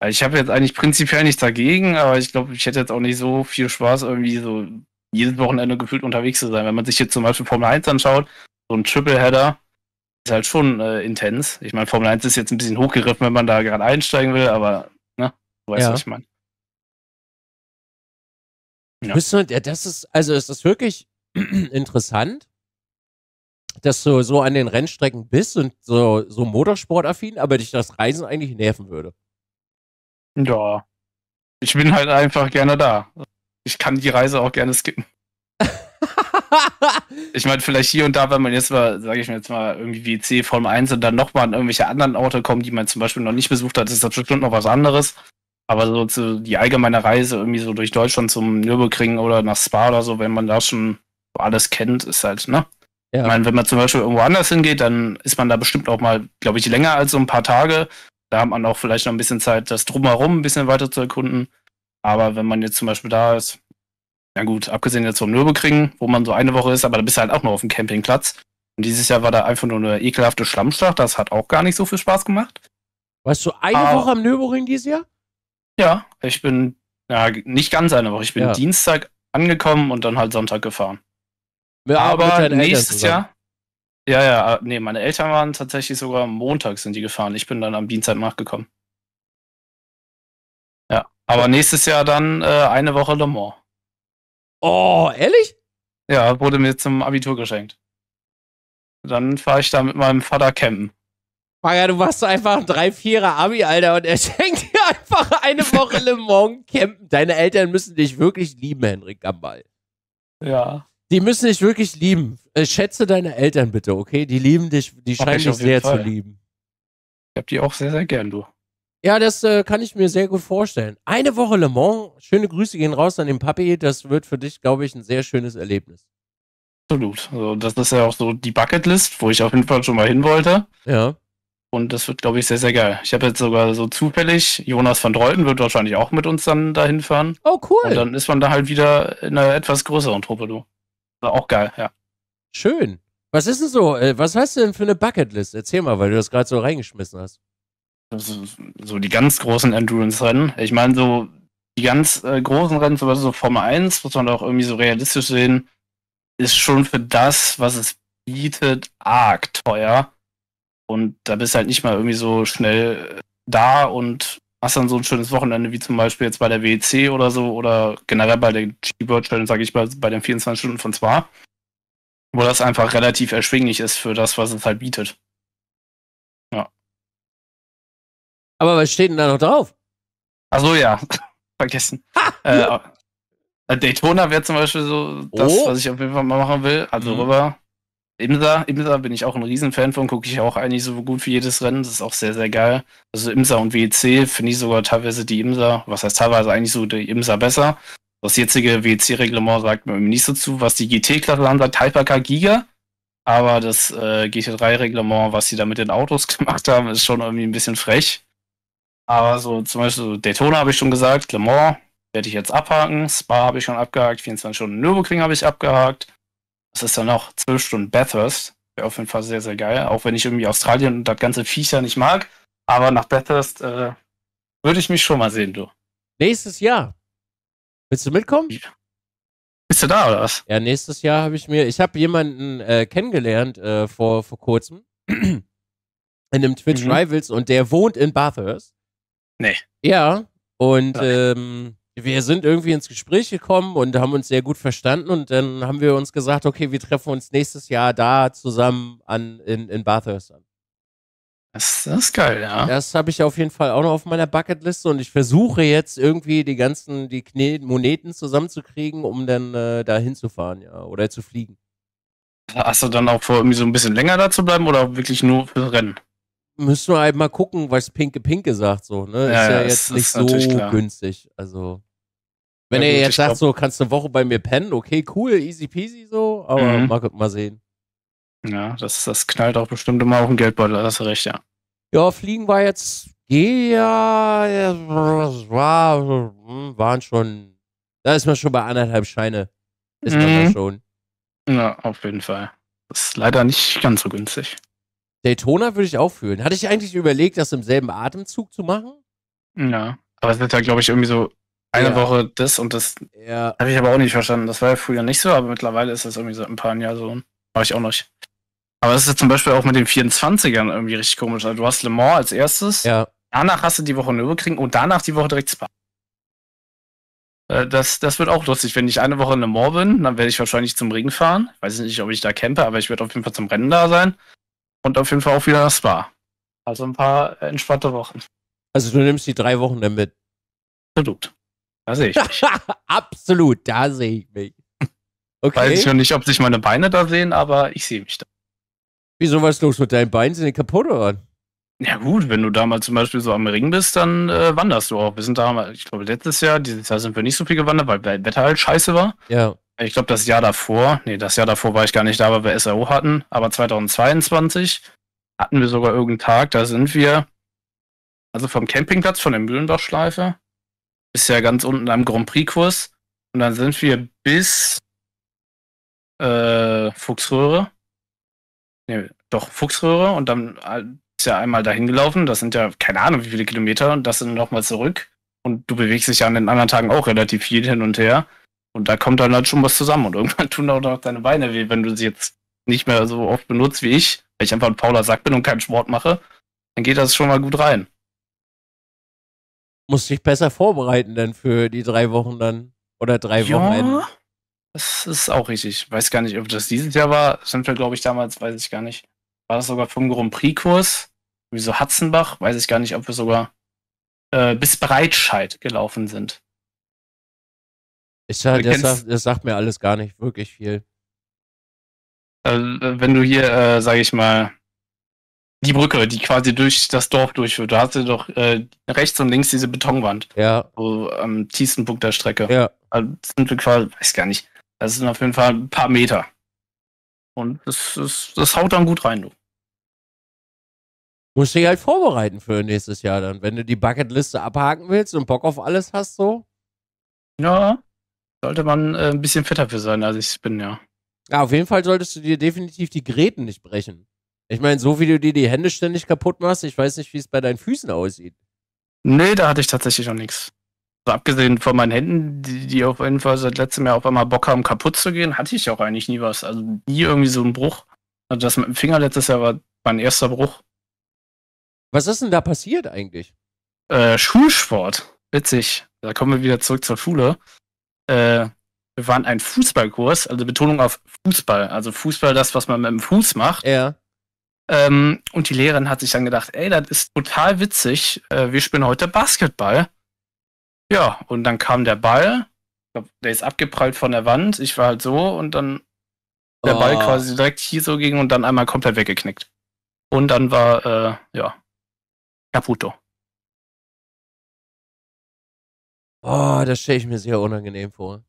Also ich habe jetzt eigentlich prinzipiell nichts dagegen, aber ich glaube, ich hätte jetzt auch nicht so viel Spaß, irgendwie so jedes Wochenende gefühlt unterwegs zu sein. Wenn man sich jetzt zum Beispiel Formel 1 anschaut, so ein Triple-Header ist halt schon äh, intens. Ich meine, Formel 1 ist jetzt ein bisschen hochgeriffen, wenn man da gerade einsteigen will, aber ne, du weißt, ja. was ich meine. Ja. Müssen, ja, das ist, also ist das wirklich interessant, dass du so an den Rennstrecken bist und so, so motorsportaffin, aber dich das Reisen eigentlich nerven würde. Ja. Ich bin halt einfach gerne da. Ich kann die Reise auch gerne skippen. ich meine, vielleicht hier und da, wenn man jetzt mal, sage ich mir jetzt mal, irgendwie WC Form 1 und dann nochmal an irgendwelche anderen Orte kommen, die man zum Beispiel noch nicht besucht hat, ist das bestimmt noch was anderes. Aber so zu, die allgemeine Reise irgendwie so durch Deutschland zum Nürburgring oder nach Spa oder so, wenn man da schon alles kennt, ist halt, ne? Ja. Ich meine, wenn man zum Beispiel irgendwo anders hingeht, dann ist man da bestimmt auch mal, glaube ich, länger als so ein paar Tage. Da hat man auch vielleicht noch ein bisschen Zeit, das drumherum ein bisschen weiter zu erkunden. Aber wenn man jetzt zum Beispiel da ist, na gut, abgesehen jetzt vom Nürburgring, wo man so eine Woche ist, aber da bist du halt auch noch auf dem Campingplatz. Und dieses Jahr war da einfach nur eine ekelhafte Schlammschlacht. Das hat auch gar nicht so viel Spaß gemacht. Warst du eine aber, ah. Woche am Nürburgring dieses Jahr? Ja, ich bin, ja, nicht ganz eine Woche. Ich bin ja. Dienstag angekommen und dann halt Sonntag gefahren. Ja, aber nächstes Jahr, ja, ja, äh, nee, meine Eltern waren tatsächlich sogar Montag sind die gefahren. Ich bin dann am Dienstag nachgekommen. Ja, aber nächstes Jahr dann äh, eine Woche Le Mans. Oh, ehrlich? Ja, wurde mir zum Abitur geschenkt. Dann fahre ich da mit meinem Vater campen. Maja, du machst einfach drei, vierer Abi, Alter, und er schenkt dir einfach eine Woche Le Mans campen. Deine Eltern müssen dich wirklich lieben, Henrik Gambal. Ja. Die müssen dich wirklich lieben. Äh, schätze deine Eltern bitte, okay? Die lieben dich, die Mach scheinen dich sehr Fall. zu lieben. Ich hab die auch sehr, sehr gern, du. Ja, das äh, kann ich mir sehr gut vorstellen. Eine Woche Le Mans, schöne Grüße gehen raus an den Papi. Das wird für dich, glaube ich, ein sehr schönes Erlebnis. Absolut. Also, das ist ja auch so die Bucketlist, wo ich auf jeden Fall schon mal hin wollte. Ja. Und das wird, glaube ich, sehr, sehr geil. Ich habe jetzt sogar so zufällig, Jonas van Dreuten wird wahrscheinlich auch mit uns dann dahin fahren. Oh, cool. Und dann ist man da halt wieder in einer etwas größeren Truppe, du. War auch geil, ja. Schön. Was ist denn so? Äh, was hast du denn für eine Bucketlist? Erzähl mal, weil du das gerade so reingeschmissen hast. So die ganz großen Endurance-Rennen. Ich meine, so die ganz äh, großen Rennen, zum Beispiel so Formel 1, muss man auch irgendwie so realistisch sehen, ist schon für das, was es bietet, arg teuer. Und da bist halt nicht mal irgendwie so schnell äh, da und hast dann so ein schönes Wochenende wie zum Beispiel jetzt bei der WEC oder so oder generell bei der G-Bird Challenge, sag ich mal, bei den 24 Stunden von Spa. Wo das einfach relativ erschwinglich ist für das, was es halt bietet. Ja. Aber was steht denn da noch drauf? Achso, ja. Vergessen. Äh, äh, Daytona wäre zum Beispiel so das, oh. was ich auf jeden Fall mal machen will. Also mhm. rüber. Imsa, Imsa bin ich auch ein Riesenfan von, gucke ich auch eigentlich so gut wie jedes Rennen. Das ist auch sehr, sehr geil. Also Imsa und WEC finde ich sogar teilweise die Imsa, was heißt teilweise eigentlich so die Imsa besser. Das jetzige wc reglement sagt mir nicht so zu, was die GT-Klasse ansagt, Hypercar Giga. Aber das äh, GT3-Reglement, was sie da mit den Autos gemacht haben, ist schon irgendwie ein bisschen frech. Aber so zum Beispiel Daytona habe ich schon gesagt, Le Mans werde ich jetzt abhaken, Spa habe ich schon abgehakt, 24 Stunden Nürburgring habe ich abgehakt. Das ist dann noch 12 Stunden Bathurst. Wäre auf jeden Fall sehr, sehr geil. Auch wenn ich irgendwie Australien und das ganze Viecher nicht mag. Aber nach Bathurst äh, würde ich mich schon mal sehen, du. Nächstes Jahr Willst du mitkommen? Bist du da oder was? Ja, nächstes Jahr habe ich mir, ich habe jemanden äh, kennengelernt äh, vor, vor kurzem in einem Twitch mhm. Rivals und der wohnt in Bathurst. Nee. Ja, und ähm, wir sind irgendwie ins Gespräch gekommen und haben uns sehr gut verstanden und dann haben wir uns gesagt, okay, wir treffen uns nächstes Jahr da zusammen an, in, in Bathurst an. Das, das ist geil, ja. Das habe ich auf jeden Fall auch noch auf meiner Bucketliste und ich versuche jetzt irgendwie die ganzen die Kne Moneten zusammenzukriegen, um dann äh, da hinzufahren, ja, oder zu fliegen. Hast du dann auch vor, irgendwie so ein bisschen länger da zu bleiben oder wirklich nur fürs Rennen? Müssen wir halt mal gucken, was Pinke Pinke sagt, so, ne? Ja, ist ja, ja jetzt nicht so günstig, also. Wenn ja, ihr gut, jetzt sagt, glaub... so kannst du eine Woche bei mir pennen, okay, cool, easy peasy so, aber mhm. mal, mal sehen. Ja, das, das knallt auch bestimmt immer auf den Geldbeutel, da hast du recht, ja. Ja, Fliegen war jetzt, ja, das war, waren schon, da ist man schon bei anderthalb Scheine. Ist mhm. man da mhm. schon. Ja, auf jeden Fall. Das ist leider nicht ganz so günstig. Daytona würde ich auch fühlen. Hatte ich eigentlich überlegt, das im selben Atemzug zu machen? Ja, aber es wird ja, glaube ich, irgendwie so eine ja. Woche das und das. Ja. Habe ich aber auch nicht verstanden. Das war ja früher nicht so, aber mittlerweile ist das irgendwie seit so ein paar Jahren so. Mache ich auch nicht. Aber das ist ja zum Beispiel auch mit den 24ern irgendwie richtig komisch. Also du hast Le Mans als erstes, ja. danach hast du die Woche Nürburgring und danach die Woche direkt Spa. Äh, das, das wird auch lustig. Wenn ich eine Woche in Le Mans bin, dann werde ich wahrscheinlich zum Ring fahren. Ich weiß nicht, ob ich da campe, aber ich werde auf jeden Fall zum Rennen da sein. Und auf jeden Fall auch wieder nach Spa. Also ein paar entspannte Wochen. Also du nimmst die drei Wochen dann mit. Absolut. Da sehe ich mich. Absolut, da sehe ich mich. Okay. Weiß ich noch nicht, ob sich meine Beine da sehen, aber ich sehe mich da. Wieso was los mit deinen Beinen? Sind die kaputt oder Ja gut, wenn du damals zum Beispiel so am Ring bist, dann äh, wanderst du auch. Wir sind damals, ich glaube letztes Jahr, dieses Jahr sind wir nicht so viel gewandert, weil Wetter halt scheiße war. Ja. Ich glaube das Jahr davor, nee, das Jahr davor war ich gar nicht da, weil wir SAO hatten, aber 2022 hatten wir sogar irgendeinen Tag, da sind wir, also vom Campingplatz, von der Mühlenbachschleife, bis ja ganz unten am Grand Prix-Kurs und dann sind wir bis äh, Fuchsröhre nee, doch Fuchsröhre und dann äh, ist ja einmal dahin gelaufen. Das sind ja keine Ahnung wie viele Kilometer und das dann nochmal zurück. Und du bewegst dich ja an den anderen Tagen auch relativ viel hin und her. Und da kommt dann halt schon was zusammen. Und irgendwann tun auch noch deine Beine weh, wenn du sie jetzt nicht mehr so oft benutzt wie ich, weil ich einfach ein fauler Sack bin und keinen Sport mache. Dann geht das schon mal gut rein. Musst dich besser vorbereiten dann für die drei Wochen dann. Oder drei ja. Wochen. Das ist auch richtig. Ich weiß gar nicht, ob das dieses Jahr war. Sind wir, glaube ich, damals, weiß ich gar nicht. War das sogar vom Grand Prix-Kurs? Wieso Hatzenbach? Weiß ich gar nicht, ob wir sogar äh, bis Breitscheid gelaufen sind. Ich sag, das, sagt, das sagt mir alles gar nicht wirklich viel. Also, wenn du hier, äh, sage ich mal, die Brücke, die quasi durch das Dorf durchführt, da hast du doch äh, rechts und links diese Betonwand. Ja. So am tiefsten Punkt der Strecke. Ja. Also sind wir quasi, weiß gar nicht. Das sind auf jeden Fall ein paar Meter. Und das, das, das haut dann gut rein, du. Musst dich halt vorbereiten für nächstes Jahr dann. Wenn du die Bucketliste abhaken willst und Bock auf alles hast, so. Ja, sollte man äh, ein bisschen fitter für sein, als ich bin, ja. Ja, auf jeden Fall solltest du dir definitiv die Gräten nicht brechen. Ich meine, so wie du dir die Hände ständig kaputt machst, ich weiß nicht, wie es bei deinen Füßen aussieht. Nee, da hatte ich tatsächlich noch nichts abgesehen von meinen Händen, die, die auf jeden Fall seit letztem Jahr auf einmal Bock haben, kaputt zu gehen, hatte ich auch eigentlich nie was. Also nie irgendwie so einen Bruch. Also das mit dem Finger letztes Jahr war mein erster Bruch. Was ist denn da passiert eigentlich? Äh, Schulsport. Witzig. Da kommen wir wieder zurück zur Schule. Äh, wir waren ein Fußballkurs, also Betonung auf Fußball. Also Fußball, das, was man mit dem Fuß macht. Ja. Ähm, und die Lehrerin hat sich dann gedacht, ey, das ist total witzig. Äh, wir spielen heute Basketball. Ja, und dann kam der Ball. der ist abgeprallt von der Wand. Ich war halt so und dann der oh. Ball ah. quasi direkt hier so ging und dann einmal komplett weggeknickt. Und dann war, äh, ja, Caputo. Oh, das stelle ich mir sehr unangenehm vor.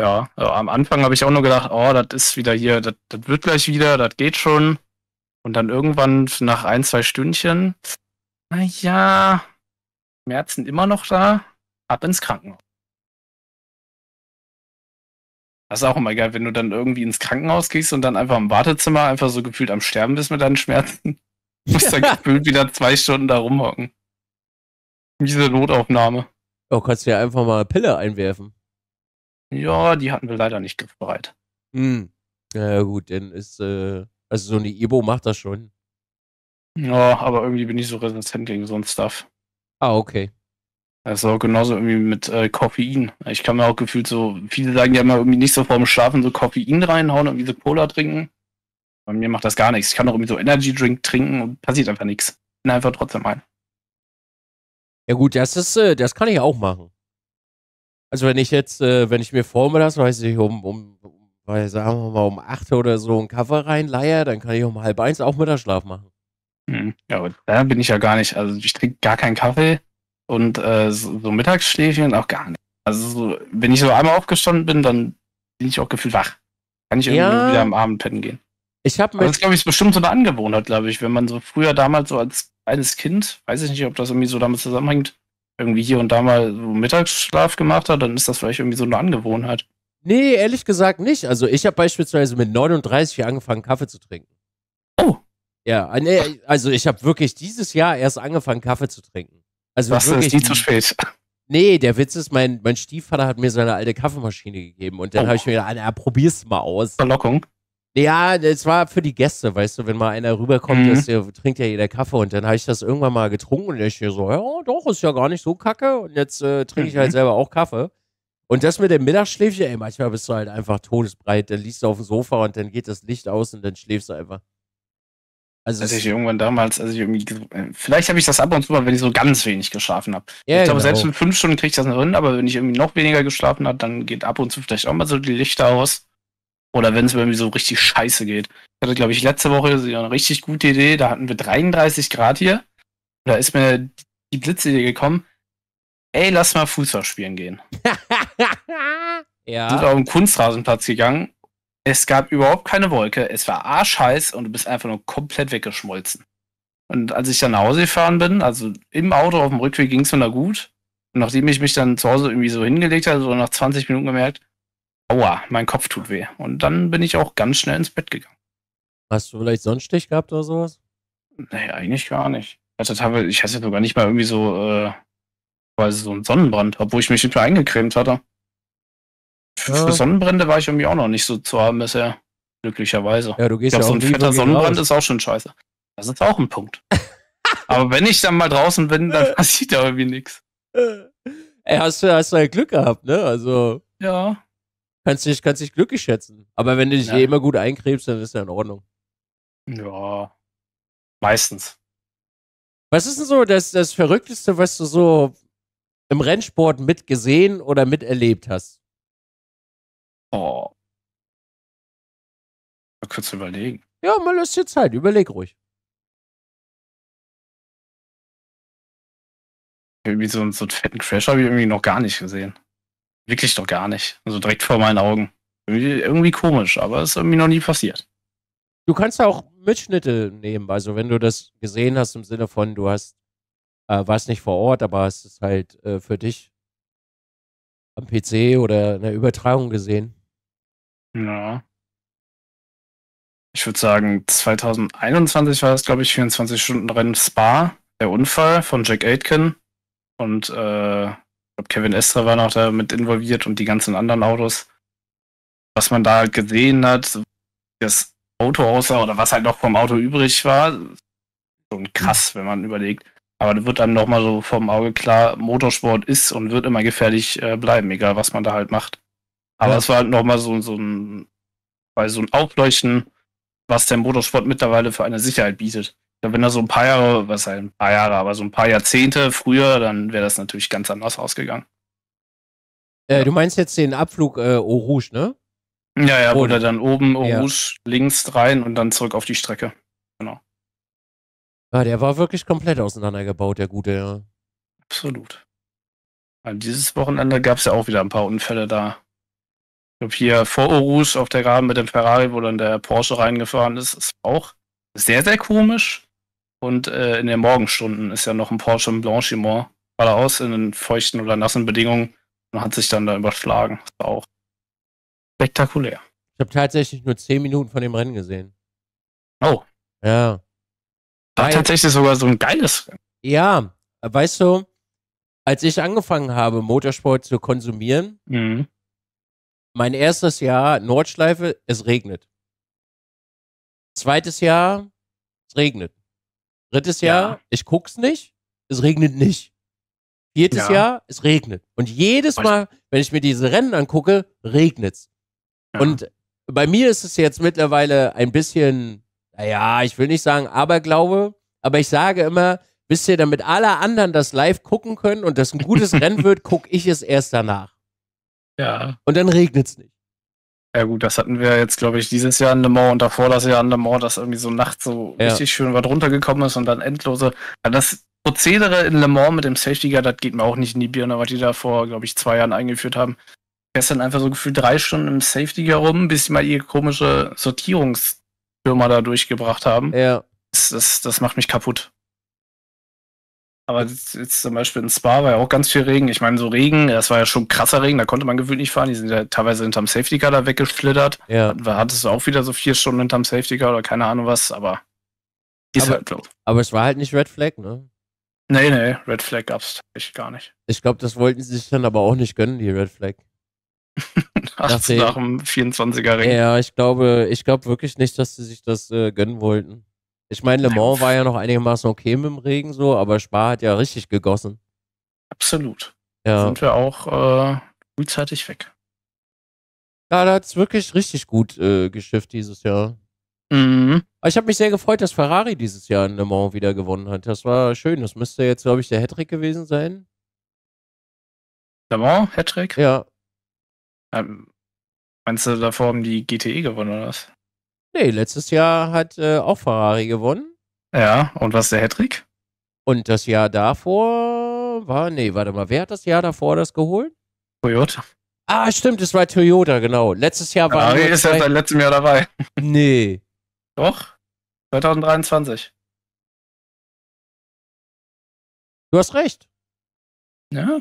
Ja, also am Anfang habe ich auch nur gedacht, oh, das ist wieder hier, das wird gleich wieder, das geht schon. Und dann irgendwann nach ein, zwei Stündchen, naja, Schmerzen immer noch da ab ins Krankenhaus. Das ist auch immer geil, wenn du dann irgendwie ins Krankenhaus gehst und dann einfach im Wartezimmer einfach so gefühlt am Sterben bist mit deinen Schmerzen. Du musst dann gefühlt wieder zwei Stunden da rumhocken. Diese Notaufnahme. Oh, kannst du ja einfach mal eine Pille einwerfen. Ja, die hatten wir leider nicht griffbereit. Hm. Ja, gut, denn ist, äh, also so eine Ibo macht das schon. Ja, aber irgendwie bin ich so resistent gegen so ein Stuff. Ah, okay. Also genauso irgendwie mit äh, Koffein. Ich kann mir auch gefühlt so, viele sagen ja immer irgendwie nicht so vorm Schlafen so Koffein reinhauen und diese Cola trinken. Bei mir macht das gar nichts. Ich kann auch irgendwie so Energy Drink trinken und passiert einfach nichts. Bin einfach trotzdem ein. Ja gut, das ist, äh, das kann ich auch machen. Also wenn ich jetzt, äh, wenn ich mir vor mir das, weiß ich, um, um, um weil, sagen wir mal um 8 oder so einen Kaffee reinleier, dann kann ich um halb eins auch Mittagsschlaf machen. Hm, ja, aber da bin ich ja gar nicht. Also ich trinke gar keinen Kaffee und äh, so, so Mittagsschläfchen auch gar nicht. Also so, wenn ich so einmal aufgestanden bin, dann bin ich auch gefühlt wach. Kann ich ja. irgendwie wieder am Abend pennen gehen. Ich habe Das glaube ich ist bestimmt so eine Angewohnheit, glaube ich, wenn man so früher damals so als kleines Kind, weiß ich nicht, ob das irgendwie so damit zusammenhängt, irgendwie hier und da mal so Mittagsschlaf gemacht hat, dann ist das vielleicht irgendwie so eine Angewohnheit. Nee, ehrlich gesagt nicht. Also ich habe beispielsweise mit 39 angefangen, Kaffee zu trinken. Oh. Ja, äh, also ich habe wirklich dieses Jahr erst angefangen, Kaffee zu trinken. Also Was, wirklich, ist nie zu spät. Nee, der Witz ist, mein, mein Stiefvater hat mir seine alte Kaffeemaschine gegeben und dann oh. habe ich mir gedacht, ah, probier's mal aus. Verlockung. Ja, es war für die Gäste, weißt du, wenn mal einer rüberkommt, mhm. ist, der trinkt ja jeder Kaffee und dann habe ich das irgendwann mal getrunken und ich so, ja, doch, ist ja gar nicht so kacke und jetzt äh, trinke ich halt mhm. halt selber auch Kaffee. Und das mit dem Mittagsschläfchen, ey, manchmal bist du halt einfach todesbreit, dann liegst du auf dem Sofa und dann geht das Licht aus und dann schläfst du einfach. Also dass ich irgendwann damals, also irgendwie, äh, vielleicht habe ich das ab und zu mal, wenn ich so ganz wenig geschlafen habe. Ja, ich glaube, genau. selbst mit fünf Stunden kriege ich das noch hin, aber wenn ich irgendwie noch weniger geschlafen habe, dann geht ab und zu vielleicht auch mal so die Lichter aus. Oder wenn es irgendwie so richtig scheiße geht. Ich hatte, glaube ich, letzte Woche so eine richtig gute Idee, da hatten wir 33 Grad hier. Da ist mir die Blitzidee gekommen. Ey, lass mal Fußball spielen gehen. ja. Sind auf den Kunstrasenplatz gegangen es gab überhaupt keine Wolke, es war arschheiß und du bist einfach nur komplett weggeschmolzen. Und als ich dann nach Hause gefahren bin, also im Auto auf dem Rückweg ging es mir da gut. Und nachdem ich mich dann zu Hause irgendwie so hingelegt hatte, so nach 20 Minuten gemerkt, aua, mein Kopf tut weh. Und dann bin ich auch ganz schnell ins Bett gegangen. Hast du vielleicht Sonnenstich gehabt oder sowas? Nee, eigentlich gar nicht. Also, ich hatte sogar nicht mal irgendwie so, äh, quasi so einen Sonnenbrand, obwohl ich mich nicht mehr eingecremt hatte. Für Sonnenbrände war ich irgendwie auch noch nicht so zu haben bisher. Glücklicherweise. Ja, du gehst ich glaub, ja auch so ein fetter Sonnenbrand ist auch schon scheiße. Das ist auch ein Punkt. Aber wenn ich dann mal draußen bin, dann passiert da irgendwie nichts. Ey, hast du, hast du halt Glück gehabt, ne? Also. Ja. Kannst dich, kannst dich glücklich schätzen. Aber wenn du dich ja. eh immer gut einkrebst, dann ist ja in Ordnung. Ja. Meistens. Was ist denn so das, das Verrückteste, was du so im Rennsport mitgesehen oder miterlebt hast? Oh. Da kannst du überlegen. Ja, mal lässt dir Zeit. Überleg ruhig. Irgendwie so, so einen fetten Crash habe ich irgendwie noch gar nicht gesehen. Wirklich doch gar nicht. Also direkt vor meinen Augen. Irgendwie, irgendwie komisch, aber ist irgendwie noch nie passiert. Du kannst auch Mitschnitte nehmen. Also wenn du das gesehen hast im Sinne von, du hast, äh, warst nicht vor Ort, aber hast es halt äh, für dich am PC oder in der Übertragung gesehen. Ja. Ich würde sagen, 2021 war es, glaube ich, 24-Stunden-Rennen Spa, der Unfall von Jack Aitken. Und äh, Kevin Estre war noch da mit involviert und die ganzen anderen Autos. Was man da halt gesehen hat, das Auto aussah oder was halt noch vom Auto übrig war, schon krass, wenn man überlegt. Aber da wird einem nochmal so vom Auge klar, Motorsport ist und wird immer gefährlich äh, bleiben, egal was man da halt macht. Aber ja. es war halt nochmal so, so ein, so ein Aufleuchten, was der Motorsport mittlerweile für eine Sicherheit bietet. Glaube, wenn er so ein paar Jahre, was heißt ein paar Jahre, aber so ein paar Jahrzehnte früher, dann wäre das natürlich ganz anders ausgegangen. Äh, ja. Du meinst jetzt den Abflug äh, Eau ne? Ja, ja, oder dann oben Eau ja. links rein und dann zurück auf die Strecke. Genau. Ja, ah, der war wirklich komplett auseinandergebaut, der gute, ja. Absolut. Also dieses Wochenende gab es ja auch wieder ein paar Unfälle da. Ich glaube, hier vor Orus auf der Gerade mit dem Ferrari, wo dann der Porsche reingefahren ist, ist auch sehr, sehr komisch. Und äh, in den Morgenstunden ist ja noch ein Porsche im Blanchiment geradeaus in den feuchten oder nassen Bedingungen und hat sich dann da überschlagen. Das war auch spektakulär. Ich habe tatsächlich nur zehn Minuten von dem Rennen gesehen. Oh. Ja. War Weil, tatsächlich sogar so ein geiles Rennen. Ja, weißt du, als ich angefangen habe, Motorsport zu konsumieren, mhm. Mein erstes Jahr Nordschleife, es regnet. Zweites Jahr, es regnet. Drittes Jahr, ja. ich guck's nicht, es regnet nicht. Viertes ja. Jahr, es regnet. Und jedes Mal, wenn ich mir diese Rennen angucke, regnet's. Ja. Und bei mir ist es jetzt mittlerweile ein bisschen, naja, ich will nicht sagen Aberglaube, aber ich sage immer, wisst ihr, damit alle anderen das live gucken können und das ein gutes Rennen wird, gucke ich es erst danach. Ja. Und dann regnet es nicht. Ja gut, das hatten wir jetzt, glaube ich, dieses Jahr an Le Mans und davor das Jahr an Le Mans, dass irgendwie so nachts so ja. richtig schön was runtergekommen ist und dann endlose. Ja, das Prozedere in Le Mans mit dem Safety Guard, das geht mir auch nicht in die Birne, was die da vor, glaube ich, zwei Jahren eingeführt haben. Gestern einfach so gefühlt drei Stunden im Safety Guard rum, bis sie mal ihre komische Sortierungsfirma da durchgebracht haben. Ja. Das, das, das macht mich kaputt. Aber jetzt, zum Beispiel in Spa war ja auch ganz viel Regen. Ich meine, so Regen, das war ja schon krasser Regen, da konnte man gewöhnlich nicht fahren. Die sind ja teilweise hinterm Safety Car da weggeschlittert. Ja. hattest du auch wieder so vier Stunden hinterm Safety Car oder keine Ahnung was, aber ist halt, glaub. Aber es war halt nicht Red Flag, ne? Nee, nee, Red Flag gab's echt gar nicht. Ich glaube, das wollten sie sich dann aber auch nicht gönnen, die Red Flag. nach, nach dem 24er Ring. Ja, ich glaube, ich glaube wirklich nicht, dass sie sich das äh, gönnen wollten. Ich meine, Le Mans war ja noch einigermaßen okay mit dem Regen so, aber Spa hat ja richtig gegossen. Absolut. Ja. Da sind wir auch äh, frühzeitig weg. Ja, da hat es wirklich richtig gut äh, geschifft dieses Jahr. Mhm. Ich habe mich sehr gefreut, dass Ferrari dieses Jahr in Le Mans wieder gewonnen hat. Das war schön. Das müsste jetzt, glaube ich, der Hattrick gewesen sein. Le Mans, Hattrick? Ja. Ähm, meinst du, davor haben die GTE gewonnen oder was? Nee, letztes Jahr hat äh, auch Ferrari gewonnen. Ja, und was ist der Hattrick? Und das Jahr davor war, nee, warte mal, wer hat das Jahr davor das geholt? Toyota. Ah, stimmt, es war Toyota, genau. Letztes Jahr war. Ferrari ist ja seit letztem Jahr dabei. Nee. Doch, 2023. Du hast recht. Ja.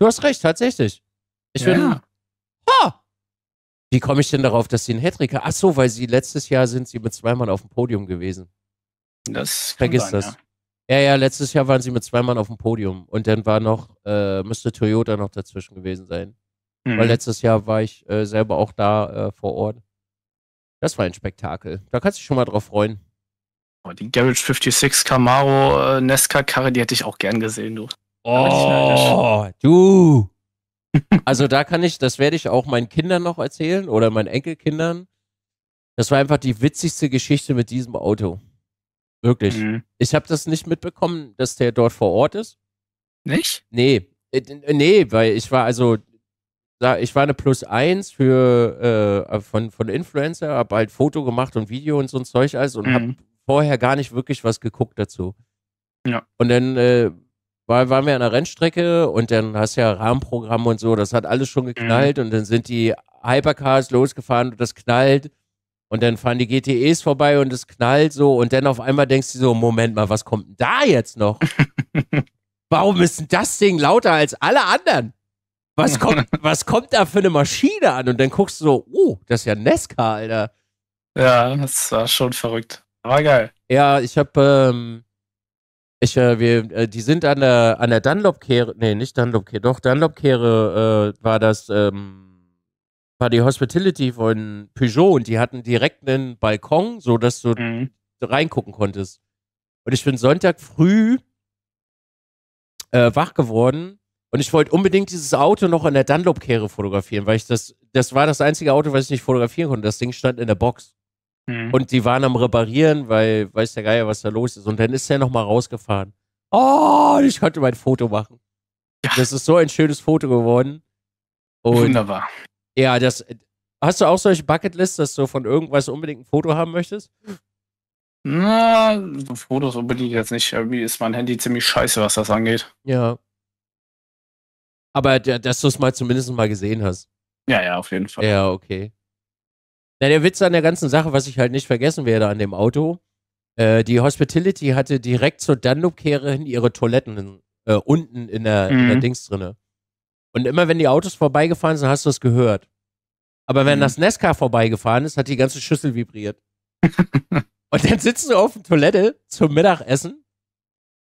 Du hast recht, tatsächlich. Ich ja. Wie komme ich denn darauf, dass sie einen Hattrick hat? Ach so, weil sie letztes Jahr sind sie mit zwei Mann auf dem Podium gewesen. Das Vergiss das. Ja. ja. ja, letztes Jahr waren sie mit zwei Mann auf dem Podium und dann war noch, äh, müsste Toyota noch dazwischen gewesen sein. Mhm. Weil letztes Jahr war ich äh, selber auch da äh, vor Ort. Das war ein Spektakel. Da kannst du dich schon mal drauf freuen. Oh, die Garage 56 Camaro äh, Nesca-Karre, die hätte ich auch gern gesehen, du. Oh, du. Also da kann ich, das werde ich auch meinen Kindern noch erzählen oder meinen Enkelkindern. Das war einfach die witzigste Geschichte mit diesem Auto. Wirklich. Mhm. Ich habe das nicht mitbekommen, dass der dort vor Ort ist. Nicht? Nee. Äh, nee, weil ich war also, ich war eine Plus Eins für, äh, äh von, von Influencer, habe halt Foto gemacht und Video und so ein Zeug alles und mhm. habe vorher gar nicht wirklich was geguckt dazu. Ja. Und dann äh, war, waren wir an der Rennstrecke und dann hast du ja Rahmenprogramm und so, das hat alles schon mhm. geknallt mhm. und dann sind die Hypercars losgefahren und das knallt und dann fahren die GTEs vorbei und es knallt so und dann auf einmal denkst du so, Moment mal, was kommt denn da jetzt noch? Warum ist denn das Ding lauter als alle anderen? Was kommt, was kommt da für eine Maschine an? Und dann guckst du so, oh, das ist ja Nesca, Alter. Ja, das war schon verrückt. War geil. Ja, ich habe ähm, ich, äh, wir, äh, die sind an der, an der Dunlop-Kehre, nee, nicht Dunlop-Kehre, doch, Dunlop-Kehre äh, war das, ähm, war die Hospitality von Peugeot und die hatten direkt einen Balkon, sodass du mhm. reingucken konntest. Und ich bin Sonntag früh äh, wach geworden und ich wollte unbedingt dieses Auto noch an der Dunlop-Kehre fotografieren, weil ich das, das war das einzige Auto, was ich nicht fotografieren konnte. Das Ding stand in der Box. Mhm. Und die waren am Reparieren, weil weiß der Geier, was da los ist. Und dann ist er nochmal rausgefahren. Oh, ich konnte mein Foto machen. Ja. Das ist so ein schönes Foto geworden. Und Wunderbar. Ja, das. Hast du auch solche Bucketlists, dass du von irgendwas unbedingt ein Foto haben möchtest? Na, so Fotos unbedingt jetzt nicht. Irgendwie ist mein Handy ziemlich scheiße, was das angeht. Ja. Aber dass du es mal zumindest mal gesehen hast. Ja, ja, auf jeden Fall. Ja, okay. Na, der Witz an der ganzen Sache, was ich halt nicht vergessen werde an dem Auto, äh, die Hospitality hatte direkt zur Danube-Kehre hin ihre Toiletten äh, unten in der, mhm. in der mhm. Dings drinne. Und immer wenn die Autos vorbeigefahren sind, hast du es gehört. Aber wenn mhm. das Nesca vorbeigefahren ist, hat die ganze Schüssel vibriert. und dann sitzt du auf der Toilette zum Mittagessen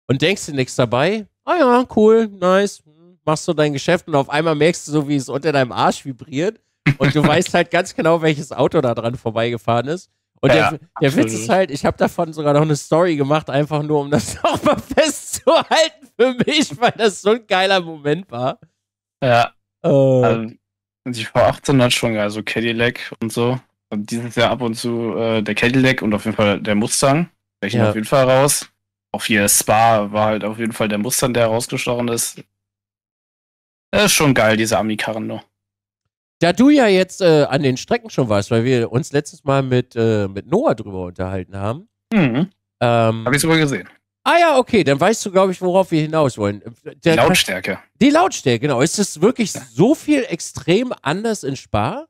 und denkst dir nichts dabei. Ah ja, cool, nice. Hm, machst du dein Geschäft und auf einmal merkst du so, wie es unter deinem Arsch vibriert und du weißt halt ganz genau, welches Auto da dran vorbeigefahren ist. Und ja, der, der Witz ist halt, ich habe davon sogar noch eine Story gemacht, einfach nur, um das nochmal festzuhalten für mich, weil das so ein geiler Moment war. Ja. Ähm. Also, die V18 hat schon so also Cadillac und so. Und dieses Jahr ab und zu äh, der Cadillac und auf jeden Fall der Mustang. Welchen ja. auf jeden Fall raus. Auch hier Spa war halt auf jeden Fall der Mustang, der rausgestochen ist. Das äh, ist schon geil, diese Ami-Karren nur. Da du ja jetzt äh, an den Strecken schon warst, weil wir uns letztes Mal mit, äh, mit Noah drüber unterhalten haben. Mhm. Ähm, Habe ich sogar gesehen. Ah ja, okay, dann weißt du, glaube ich, worauf wir hinaus wollen. Äh, der die Lautstärke. die Lautstärke, genau. Ist es wirklich so viel extrem anders in Spa?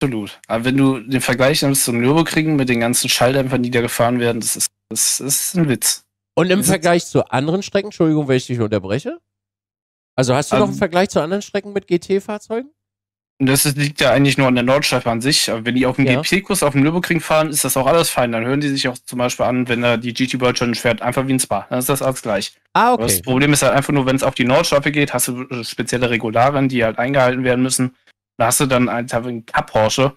Absolut. Aber wenn du den Vergleich nimmst zum Nürburgring mit den ganzen Schalldämpfern, die da gefahren werden, das ist, das ist ein Witz. Und im das Vergleich zu anderen Strecken, Entschuldigung, wenn ich dich unterbreche? Also hast du ähm, noch einen Vergleich zu anderen Strecken mit GT-Fahrzeugen? Und Das liegt ja eigentlich nur an der Nordschleife an sich. Aber wenn die auf dem ja. GP-Kurs auf dem Nürburgring fahren, ist das auch alles fein. Dann hören die sich auch zum Beispiel an, wenn da die GT World Challenge fährt, einfach wie ein Spa. Dann ist das alles gleich. Ah, okay. Aber das Problem ist halt einfach nur, wenn es auf die Nordschleife geht, hast du äh, spezielle Regularen, die halt eingehalten werden müssen. Da hast du dann halt einfach einen Cup Porsche.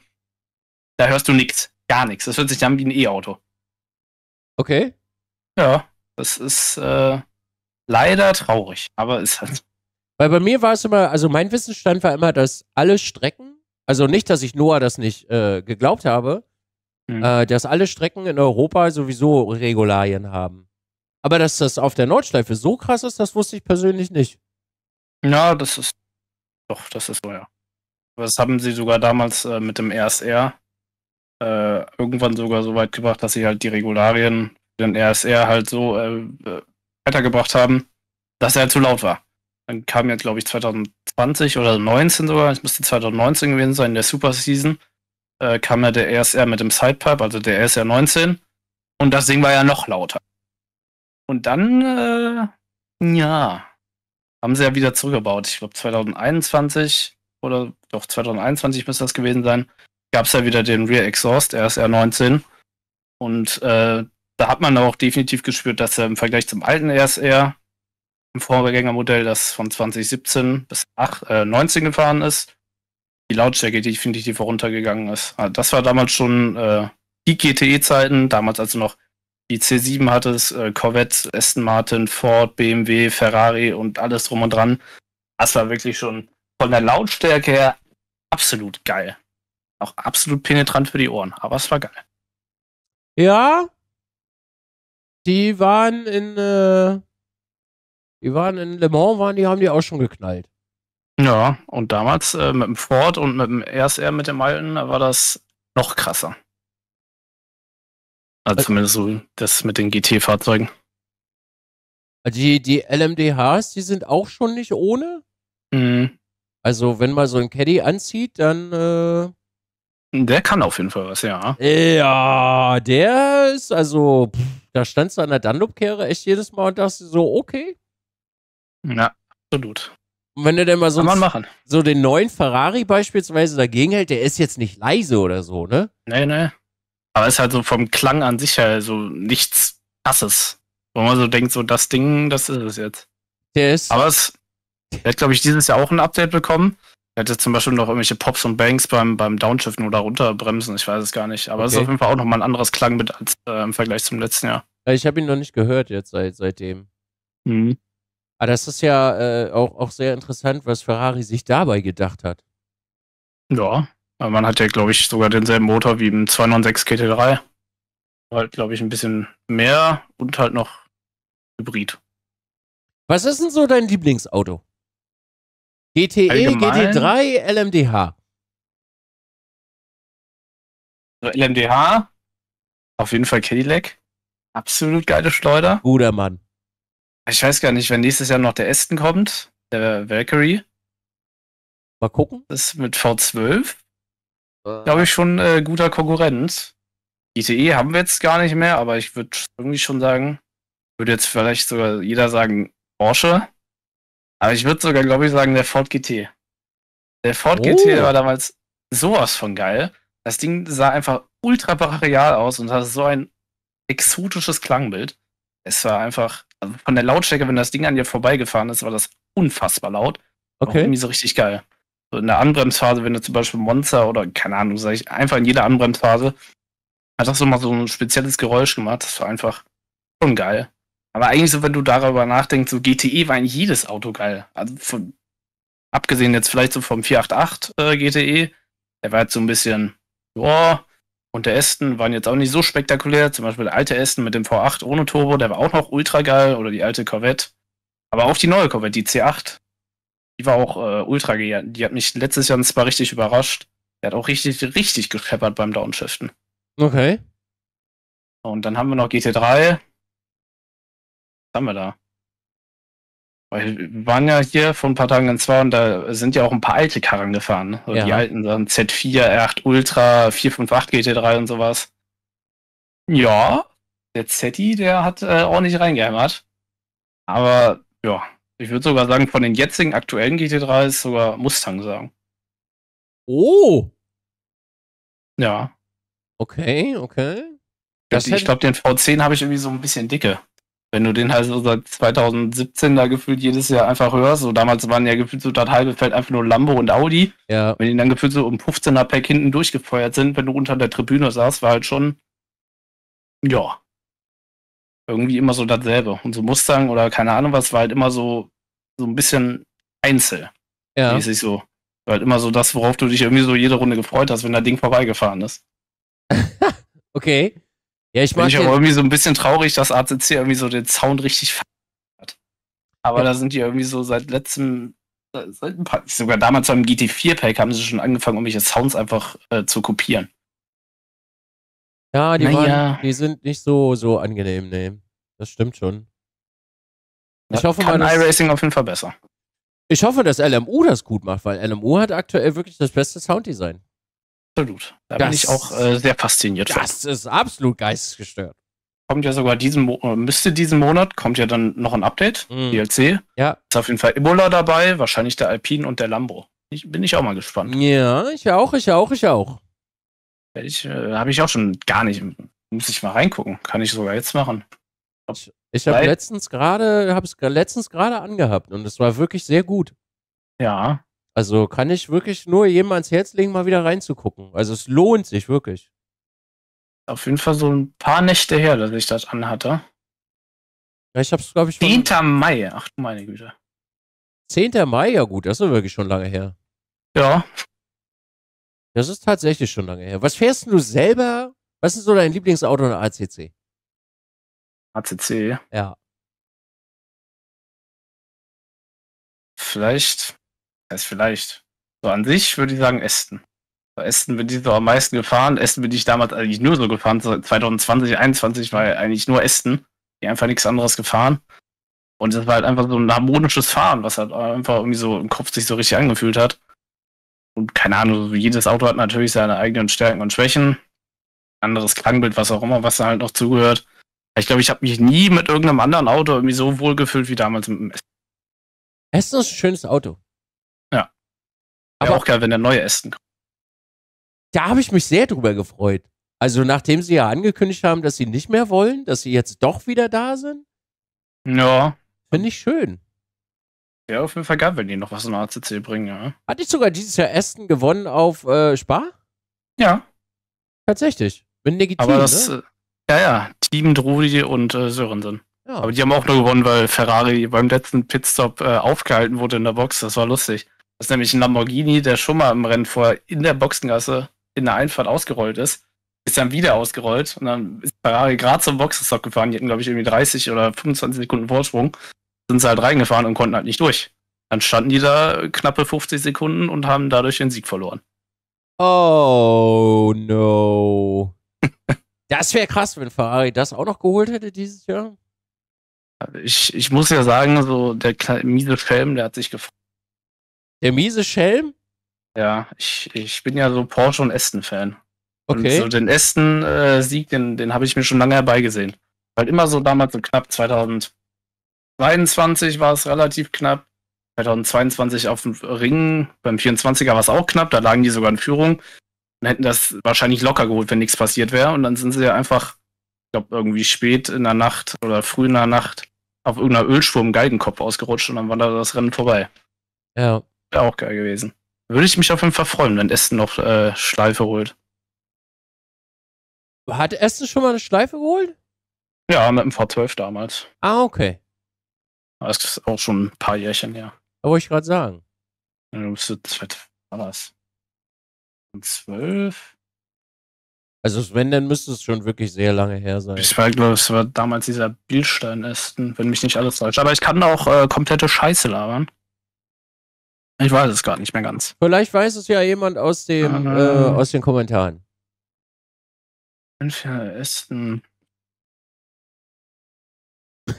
Da hörst du nichts. Gar nichts. Das hört sich dann wie ein E-Auto. Okay. Ja, das ist äh, leider traurig, aber ist halt. Weil bei mir war es immer, also mein Wissensstand war immer, dass alle Strecken, also nicht, dass ich Noah das nicht äh, geglaubt habe, mhm. äh, dass alle Strecken in Europa sowieso Regularien haben. Aber dass das auf der Nordschleife so krass ist, das wusste ich persönlich nicht. Ja, das ist doch, das ist so, ja. Das haben sie sogar damals äh, mit dem RSR äh, irgendwann sogar so weit gebracht, dass sie halt die Regularien den RSR halt so äh, äh, weitergebracht haben, dass er zu laut war. Dann kam ja, glaube ich, 2020 oder 2019 sogar, es müsste 2019 gewesen sein, in der Super Season, äh, kam ja der ESR mit dem Sidepipe, also der ESR 19. Und das Ding war ja noch lauter. Und dann, äh, ja, haben sie ja wieder zurückgebaut. Ich glaube 2021 oder doch 2021 müsste das gewesen sein, gab es ja wieder den Rear Exhaust RSR 19. Und äh, da hat man auch definitiv gespürt, dass er im Vergleich zum alten RSR im Vorgängermodell, das von 2017 bis 8, äh, 19 gefahren ist. Die Lautstärke, die finde ich, definitiv runtergegangen ist. Also das war damals schon äh, die GTE-Zeiten, damals also noch die C7 hatte es, äh, Corvette, Aston Martin, Ford, BMW, Ferrari und alles drum und dran. Das war wirklich schon von der Lautstärke her absolut geil. Auch absolut penetrant für die Ohren, aber es war geil. Ja, die waren in äh, die waren in Le Mans, waren die, haben die auch schon geknallt. Ja, und damals äh, mit dem Ford und mit dem RSR, mit dem alten, da war das noch krasser. Also, also zumindest so das mit den GT-Fahrzeugen. Also die, die LMDHs, die sind auch schon nicht ohne. Mhm. Also wenn man so ein Caddy anzieht, dann. Äh, der kann auf jeden Fall was, ja. Ja, der ist also, pff, da standst du an der Dunlop-Kehre echt jedes Mal und dachte so, okay, ja, absolut. Und wenn du denn mal so, so den neuen Ferrari beispielsweise dagegen hält, der ist jetzt nicht leise oder so, ne? Nee, nee. Aber ist halt so vom Klang an sich her so nichts krasses. Wo man so denkt, so das Ding, das ist es jetzt. Der ist. Aber es, der hat, glaube ich, dieses Jahr auch ein Update bekommen. Er hatte zum Beispiel noch irgendwelche Pops und Bangs beim, beim Downshiften oder runterbremsen, ich weiß es gar nicht. Aber es okay. ist auf jeden Fall auch nochmal ein anderes Klang mit als äh, im Vergleich zum letzten Jahr. Ich habe ihn noch nicht gehört jetzt seit, seitdem. Mhm. Aber ah, das ist ja äh, auch, auch sehr interessant, was Ferrari sich dabei gedacht hat. Ja, man hat ja, glaube ich, sogar denselben Motor wie im 296 kt 3 Halt, glaube ich, ein bisschen mehr und halt noch Hybrid. Was ist denn so dein Lieblingsauto? GTE, Allgemein, GT3, LMDH. LMDH, also auf jeden Fall Cadillac. Absolut geile Schleuder. Guter Mann. Ich weiß gar nicht, wenn nächstes Jahr noch der Aston kommt, der Valkyrie. Mal gucken. Das Ist mit V12, äh. glaube ich, schon äh, guter Konkurrent. GTE haben wir jetzt gar nicht mehr, aber ich würde irgendwie schon sagen, würde jetzt vielleicht sogar jeder sagen Porsche. Aber ich würde sogar, glaube ich, sagen, der Ford GT. Der Ford oh. GT war damals sowas von geil. Das Ding sah einfach ultra brachial aus und hatte so ein exotisches Klangbild. Es war einfach, also von der Lautstärke, wenn das Ding an dir vorbeigefahren ist, war das unfassbar laut. Okay. irgendwie so richtig geil. So in der Anbremsphase, wenn du zum Beispiel Monster oder, keine Ahnung, sag ich, einfach in jeder Anbremsphase, hat das immer so ein spezielles Geräusch gemacht. Das war einfach schon geil. Aber eigentlich so, wenn du darüber nachdenkst, so GTE war eigentlich jedes Auto geil. Also von, abgesehen jetzt vielleicht so vom 488 äh, GTE, der war jetzt so ein bisschen, boah, und der Aston waren jetzt auch nicht so spektakulär. Zum Beispiel der alte Aston mit dem V8 ohne Turbo, der war auch noch ultra geil. Oder die alte Corvette. Aber auch die neue Corvette, die C8. Die war auch äh, ultra geil. Die hat mich letztes Jahr zwar richtig überrascht. Der hat auch richtig, richtig gescheppert beim Downshiften. Okay. Und dann haben wir noch GT3. Was haben wir da? Weil wir waren ja hier vor ein paar Tagen in zwei und da sind ja auch ein paar alte Karren gefahren. Ne? Ja. Die alten so ein Z4, R8 Ultra, 458 GT3 und sowas. Ja, der Zetti, der hat äh, ordentlich reingehämmert. Aber ja, ich würde sogar sagen, von den jetzigen aktuellen gt 3 ist sogar Mustang sagen. Oh! Ja. Okay, okay. Das ich glaube, den V10 habe ich irgendwie so ein bisschen dicke wenn du den halt so seit 2017 da gefühlt jedes Jahr einfach hörst, so damals waren ja gefühlt so das halbe Feld einfach nur Lambo und Audi. Ja. Wenn die dann gefühlt so um 15er Pack hinten durchgefeuert sind, wenn du unter der Tribüne saßt, war halt schon, ja, irgendwie immer so dasselbe. Und so Mustang oder keine Ahnung was, war halt immer so, so ein bisschen einzel. Ja. Mäßig so. War halt immer so das, worauf du dich irgendwie so jede Runde gefreut hast, wenn das Ding vorbeigefahren ist. okay. Ja, ich mag Bin ich aber irgendwie so ein bisschen traurig, dass ACC irgendwie so den Zaun richtig hat. Aber ja. da sind die irgendwie so seit letztem, seit ein paar, sogar damals beim GT4-Pack haben sie schon angefangen, irgendwelche Sounds einfach äh, zu kopieren. Ja, die, naja. waren, die sind nicht so, so angenehm, ne. Das stimmt schon. Ich das hoffe kann mal, iRacing auf jeden Fall besser. Ich hoffe, dass LMU das gut macht, weil LMU hat aktuell wirklich das beste Sounddesign. Absolut. Da das bin ich auch äh, sehr fasziniert Das von. ist absolut geistesgestört. Kommt ja sogar diesen Mo äh, müsste diesen Monat, kommt ja dann noch ein Update, mhm. DLC. Ja. Ist auf jeden Fall Ebola dabei, wahrscheinlich der Alpine und der Lambo. Ich, bin ich auch mal gespannt. Ja, ich auch, ich auch, ich auch. Ich, äh, habe ich auch schon gar nicht. Muss ich mal reingucken. Kann ich sogar jetzt machen. Ob ich, ich habe letztens gerade, habe es letztens gerade angehabt und es war wirklich sehr gut. Ja, also kann ich wirklich nur jedem ans Herz legen, mal wieder reinzugucken. Also es lohnt sich wirklich. Auf jeden Fall so ein paar Nächte her, dass ich das anhatte. Ja, ich hab's, glaube ich, 10. Mai, ach du meine Güte. 10. Mai, ja gut, das ist wirklich schon lange her. Ja. Das ist tatsächlich schon lange her. Was fährst du selber? Was ist so dein Lieblingsauto in der ACC? ACC? Ja. Vielleicht heißt vielleicht. So an sich würde ich sagen Ästen. Bei bin ich so am meisten gefahren. Ästen bin ich damals eigentlich nur so gefahren. 2020, 2021 war eigentlich nur Ästen. Die einfach nichts anderes gefahren. Und das war halt einfach so ein harmonisches Fahren, was halt einfach irgendwie so im Kopf sich so richtig angefühlt hat. Und keine Ahnung, jedes Auto hat natürlich seine eigenen Stärken und Schwächen. Anderes Klangbild, was auch immer, was da halt noch zugehört. Ich glaube, ich habe mich nie mit irgendeinem anderen Auto irgendwie so wohl gefühlt wie damals mit dem Essen. Essen ist ein schönes Auto. Oscar, wenn der neue Aston kommt. Da habe ich mich sehr drüber gefreut. Also nachdem sie ja angekündigt haben, dass sie nicht mehr wollen, dass sie jetzt doch wieder da sind. Ja. Finde ich schön. Ja, auf jeden Fall geil, wenn die noch was in ACC bringen, ja. Hatte ich sogar dieses Jahr Aston gewonnen auf äh, Spa? Ja. Tatsächlich. Bin legitim, Aber das, ne? äh, ja, ja. Team Drudi und äh, Sörensen. Ja. Aber die haben auch nur gewonnen, weil Ferrari beim letzten Pitstop äh, aufgehalten wurde in der Box. Das war lustig. Das ist nämlich ein Lamborghini, der schon mal im Rennen vor in der Boxengasse in der Einfahrt ausgerollt ist. Ist dann wieder ausgerollt und dann ist Ferrari gerade zum Boxenstock gefahren. Die hatten, glaube ich, irgendwie 30 oder 25 Sekunden Vorsprung. Sind sie halt reingefahren und konnten halt nicht durch. Dann standen die da knappe 50 Sekunden und haben dadurch den Sieg verloren. Oh no. das wäre krass, wenn Ferrari das auch noch geholt hätte dieses Jahr. Ich, ich muss ja sagen, so der kleine miese Film, der hat sich gefreut der miese Schelm? Ja, ich, ich bin ja so Porsche und Aston-Fan. Okay. Und so den Aston-Sieg, den, den habe ich mir schon lange herbeigesehen. Weil immer so damals so knapp 2022 war es relativ knapp. 2022 auf dem Ring, beim 24er war es auch knapp, da lagen die sogar in Führung. Dann hätten das wahrscheinlich locker geholt, wenn nichts passiert wäre. Und dann sind sie ja einfach, ich glaube, irgendwie spät in der Nacht oder früh in der Nacht auf irgendeiner Ölschwurm Geigenkopf ausgerutscht und dann war da das Rennen vorbei. Ja. Wäre auch geil gewesen. Würde ich mich auf jeden Fall freuen, wenn Essen noch äh, Schleife holt. Hat Essen schon mal eine Schleife geholt? Ja, mit dem V12 damals. Ah, okay. Das ist auch schon ein paar Jährchen her. Da wollte ich gerade sagen. Du bist war das? 12? Also wenn, dann müsste es schon wirklich sehr lange her sein. Ich weiß, glaube, es war damals dieser Bildsteinesten, wenn mich nicht alles täuscht. Aber ich kann auch äh, komplette Scheiße labern. Ich weiß es gar nicht mehr ganz. Vielleicht weiß es ja jemand aus, dem, ähm, äh, aus den Kommentaren. Essen.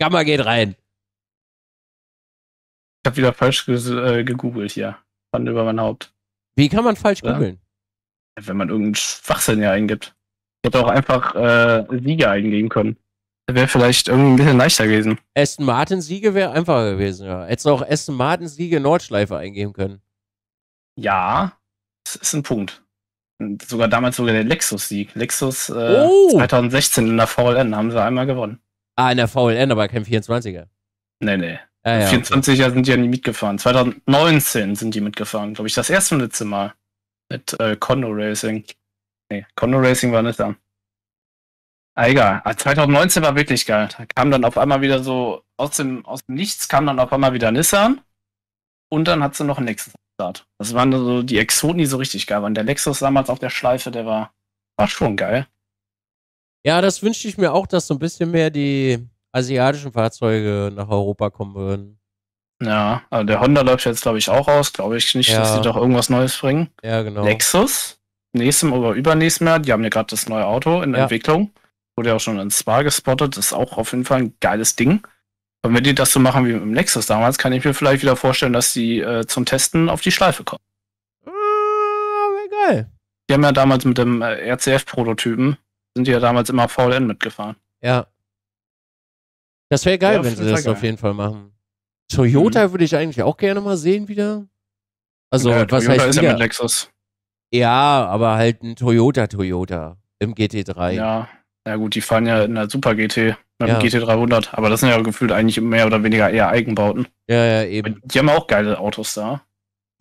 Gamma geht rein. Ich habe wieder falsch äh, gegoogelt hier. Hand über mein Haupt. Wie kann man falsch ja? googeln? Wenn man irgendeinen Schwachsinn hier eingibt. Ich hätte auch einfach äh, Sieger eingeben können wäre vielleicht irgendwie ein bisschen leichter gewesen. Aston Martin Siege wäre einfacher gewesen, ja. Hättest du auch Aston Martin Siege Nordschleife eingeben können. Ja, das ist ein Punkt. Sogar damals sogar der Lexus-Sieg. Lexus, Lexus äh, oh. 2016 in der VLN haben sie einmal gewonnen. Ah, in der VLN, aber kein 24er. Nee, nee. Ah, ja, 24er okay. sind die ja nie mitgefahren. 2019 sind die mitgefahren, glaube ich, das erste und letzte Mal. Mit äh, Condo Racing. Nee, Condo Racing war nicht da. Ah, egal. 2019 ah, war wirklich geil. Da kam dann auf einmal wieder so, aus dem, aus dem Nichts kam dann auf einmal wieder Nissan. Und dann hat sie noch einen Lexus Start. Das waren so die Exoten, die so richtig geil waren. Der Lexus damals auf der Schleife, der war, war schon geil. Ja, das wünschte ich mir auch, dass so ein bisschen mehr die asiatischen Fahrzeuge nach Europa kommen würden. Ja, also der Honda läuft jetzt, glaube ich, auch aus. Glaube ich nicht, ja. dass sie doch irgendwas Neues bringen. Ja, genau. Lexus, nächstem oder übernächstem Jahr, die haben ja gerade das neue Auto in ja. Entwicklung. Wurde ja auch schon in Spa gespottet. Ist auch auf jeden Fall ein geiles Ding. Und wenn die das so machen wie mit dem Nexus damals, kann ich mir vielleicht wieder vorstellen, dass die äh, zum Testen auf die Schleife kommen. Ah, oh, geil. Die haben ja damals mit dem äh, RCF-Prototypen, sind die ja damals immer VLN mitgefahren. Ja. Das wäre geil, ja, wenn sie das geil. auf jeden Fall machen. Toyota mhm. würde ich eigentlich auch gerne mal sehen wieder. Also, ja, was Toyota heißt ist wieder? ja mit Lexus. Ja, aber halt ein Toyota Toyota im GT3. Ja. Na gut, die fahren ja in der Super GT, mit ja. GT 300, aber das sind ja gefühlt eigentlich mehr oder weniger eher Eigenbauten. Ja, ja, eben. Die haben auch geile Autos da.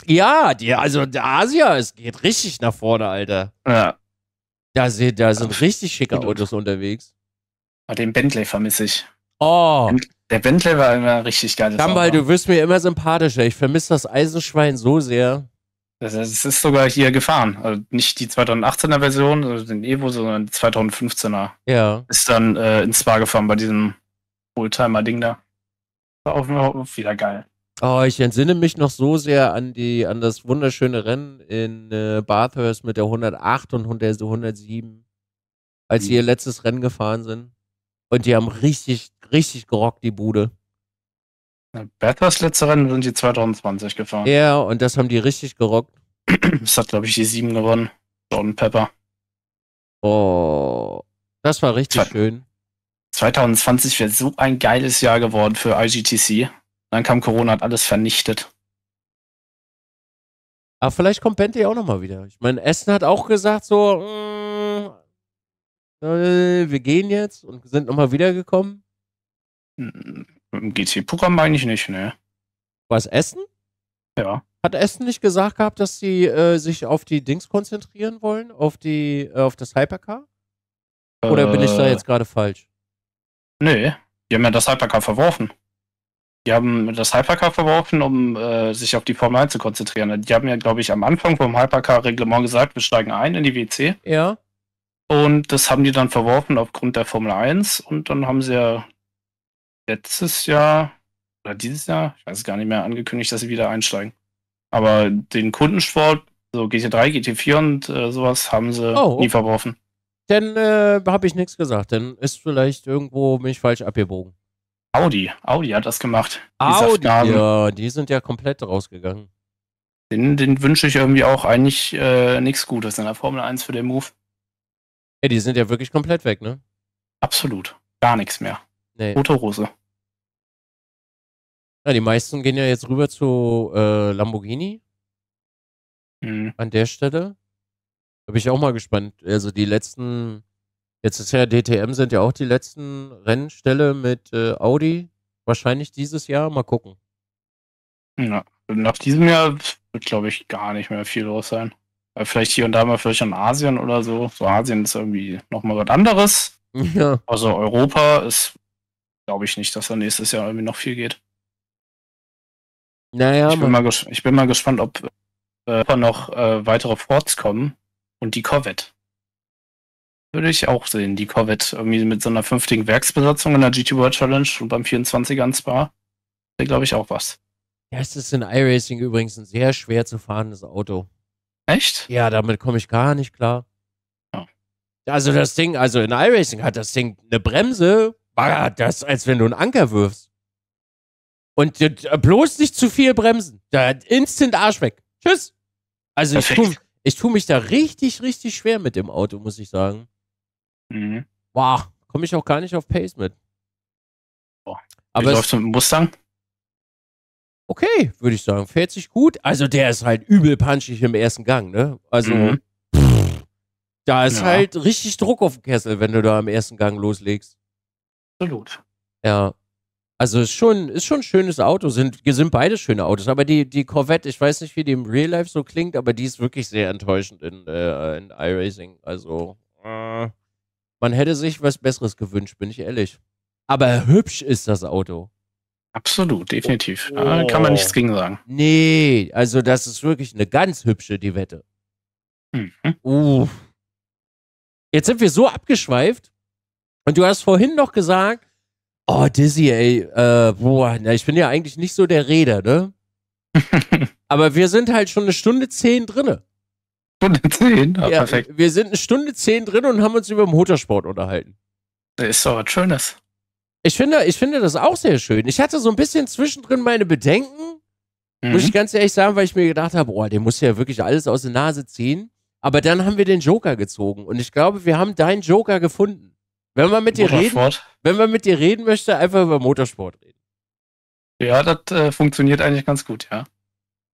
Ja, die, also der Asia, es geht richtig nach vorne, Alter. Ja. Da sind, da sind Ach, also, richtig schicke Autos unterwegs. Aber ah, den Bentley vermisse ich. Oh. Der Bentley war immer richtig geil. Dambal, du wirst mir immer sympathischer. Ich vermisse das Eisenschwein so sehr. Das, das ist sogar hier gefahren. Also nicht die 2018er Version, also den Evo, sondern die 2015er. Ja. Ist dann äh, ins Spa gefahren bei diesem Oldtimer-Ding da. War auch, auch wieder geil. Oh, ich entsinne mich noch so sehr an die, an das wunderschöne Rennen in äh, Bathurst mit der 108 und der 107, als sie ihr mhm. letztes Rennen gefahren sind. Und die haben richtig, richtig gerockt, die Bude. Bathurst letzte Rennen sind die 2020 gefahren. Ja, und das haben die richtig gerockt. Das hat, glaube ich, die 7 gewonnen. Jordan Pepper. Oh, das war richtig Zwei schön. 2020 wäre so ein geiles Jahr geworden für IGTC. Dann kam Corona, hat alles vernichtet. Aber vielleicht kommt Bentley auch nochmal wieder. Ich meine, Essen hat auch gesagt so, mm, äh, wir gehen jetzt und sind nochmal wiedergekommen. Hm, mit dem GC-Programm eigentlich nicht, ne? Was, Essen? Ja. Hat Essen nicht gesagt gehabt, dass sie äh, sich auf die Dings konzentrieren wollen? Auf, die, äh, auf das Hypercar? Oder äh, bin ich da äh. jetzt gerade falsch? Nee, die haben ja das Hypercar verworfen. Die haben das Hypercar verworfen, um äh, sich auf die Formel 1 zu konzentrieren. Die haben ja, glaube ich, am Anfang vom Hypercar-Reglement gesagt, wir steigen ein in die WC. Ja. Und das haben die dann verworfen aufgrund der Formel 1 und dann haben sie ja letztes Jahr oder dieses Jahr, ich weiß es gar nicht mehr, angekündigt, dass sie wieder einsteigen. Aber den Kundensport, so GT3, GT4 und äh, sowas, haben sie oh, okay. nie verworfen. Dann äh, habe ich nichts gesagt. Dann ist vielleicht irgendwo mich falsch abgebogen. Audi, Audi hat das gemacht. Die ja, die sind ja komplett rausgegangen. Den, den wünsche ich irgendwie auch eigentlich äh, nichts Gutes in der Formel 1 für den Move. Ey, die sind ja wirklich komplett weg, ne? Absolut. Gar nichts mehr. Nee. Rote Rose. Ja, die meisten gehen ja jetzt rüber zu äh, Lamborghini. Mhm. An der Stelle. Da bin ich auch mal gespannt. Also die letzten, jetzt ist ja DTM sind ja auch die letzten Rennställe mit äh, Audi. Wahrscheinlich dieses Jahr. Mal gucken. Ja, nach diesem Jahr wird, glaube ich, gar nicht mehr viel los sein. Weil äh, Vielleicht hier und da mal vielleicht in Asien oder so. So Asien ist irgendwie nochmal was anderes. Ja. Also Europa ist glaube ich nicht, dass da nächstes Jahr irgendwie noch viel geht. Naja. Ich bin, mal, ges ich bin mal gespannt, ob äh, noch äh, weitere Forts kommen und die Corvette. Würde ich auch sehen, die Corvette irgendwie mit so einer fünftigen Werksbesatzung in der GT World Challenge und beim 24er in Spa. Wäre, glaube ich, auch was. Ja, es ist in iRacing übrigens ein sehr schwer zu fahrendes Auto. Echt? Ja, damit komme ich gar nicht klar. Ja. Also das Ding, also in iRacing hat das Ding eine Bremse, Bah, das als wenn du einen Anker wirfst. Und äh, bloß nicht zu viel bremsen. Da instant Arsch weg. Tschüss. Also ich tue ich tu mich da richtig, richtig schwer mit dem Auto, muss ich sagen. Mhm. Wow, komme ich auch gar nicht auf Pace mit. Boah. Aber Wie läuft mit dem Mustang? Okay, würde ich sagen. Fährt sich gut. Also der ist halt übel punchig im ersten Gang, ne? Also mhm. da ist ja. halt richtig Druck auf dem Kessel, wenn du da im ersten Gang loslegst. Absolut. Ja. Also ist schon, ist schon ein schönes Auto, sind, sind beide schöne Autos. Aber die, die Corvette, ich weiß nicht, wie die im Real Life so klingt, aber die ist wirklich sehr enttäuschend in, äh, in iRacing. Also, äh, man hätte sich was Besseres gewünscht, bin ich ehrlich. Aber hübsch ist das Auto. Absolut, definitiv. Oh. Da kann man nichts oh. gegen sagen. Nee, also das ist wirklich eine ganz hübsche, die Wette. Mhm. Uh. Jetzt sind wir so abgeschweift. Und du hast vorhin noch gesagt, oh Dizzy, ey, äh, boah, na, ich bin ja eigentlich nicht so der Reder, ne? Aber wir sind halt schon eine Stunde zehn drinne. Stunde zehn? Ja, ah, ja, perfekt. Wir sind eine Stunde zehn drin und haben uns über Motorsport unterhalten. Das ist doch was Schönes. Ich finde, ich finde das auch sehr schön. Ich hatte so ein bisschen zwischendrin meine Bedenken, mhm. muss ich mhm. ganz ehrlich sagen, weil ich mir gedacht habe, boah, der muss ja wirklich alles aus der Nase ziehen. Aber dann haben wir den Joker gezogen und ich glaube, wir haben deinen Joker gefunden. Wenn man mit dir reden, wenn man mit dir reden möchte, einfach über Motorsport reden. Ja, das äh, funktioniert eigentlich ganz gut, ja.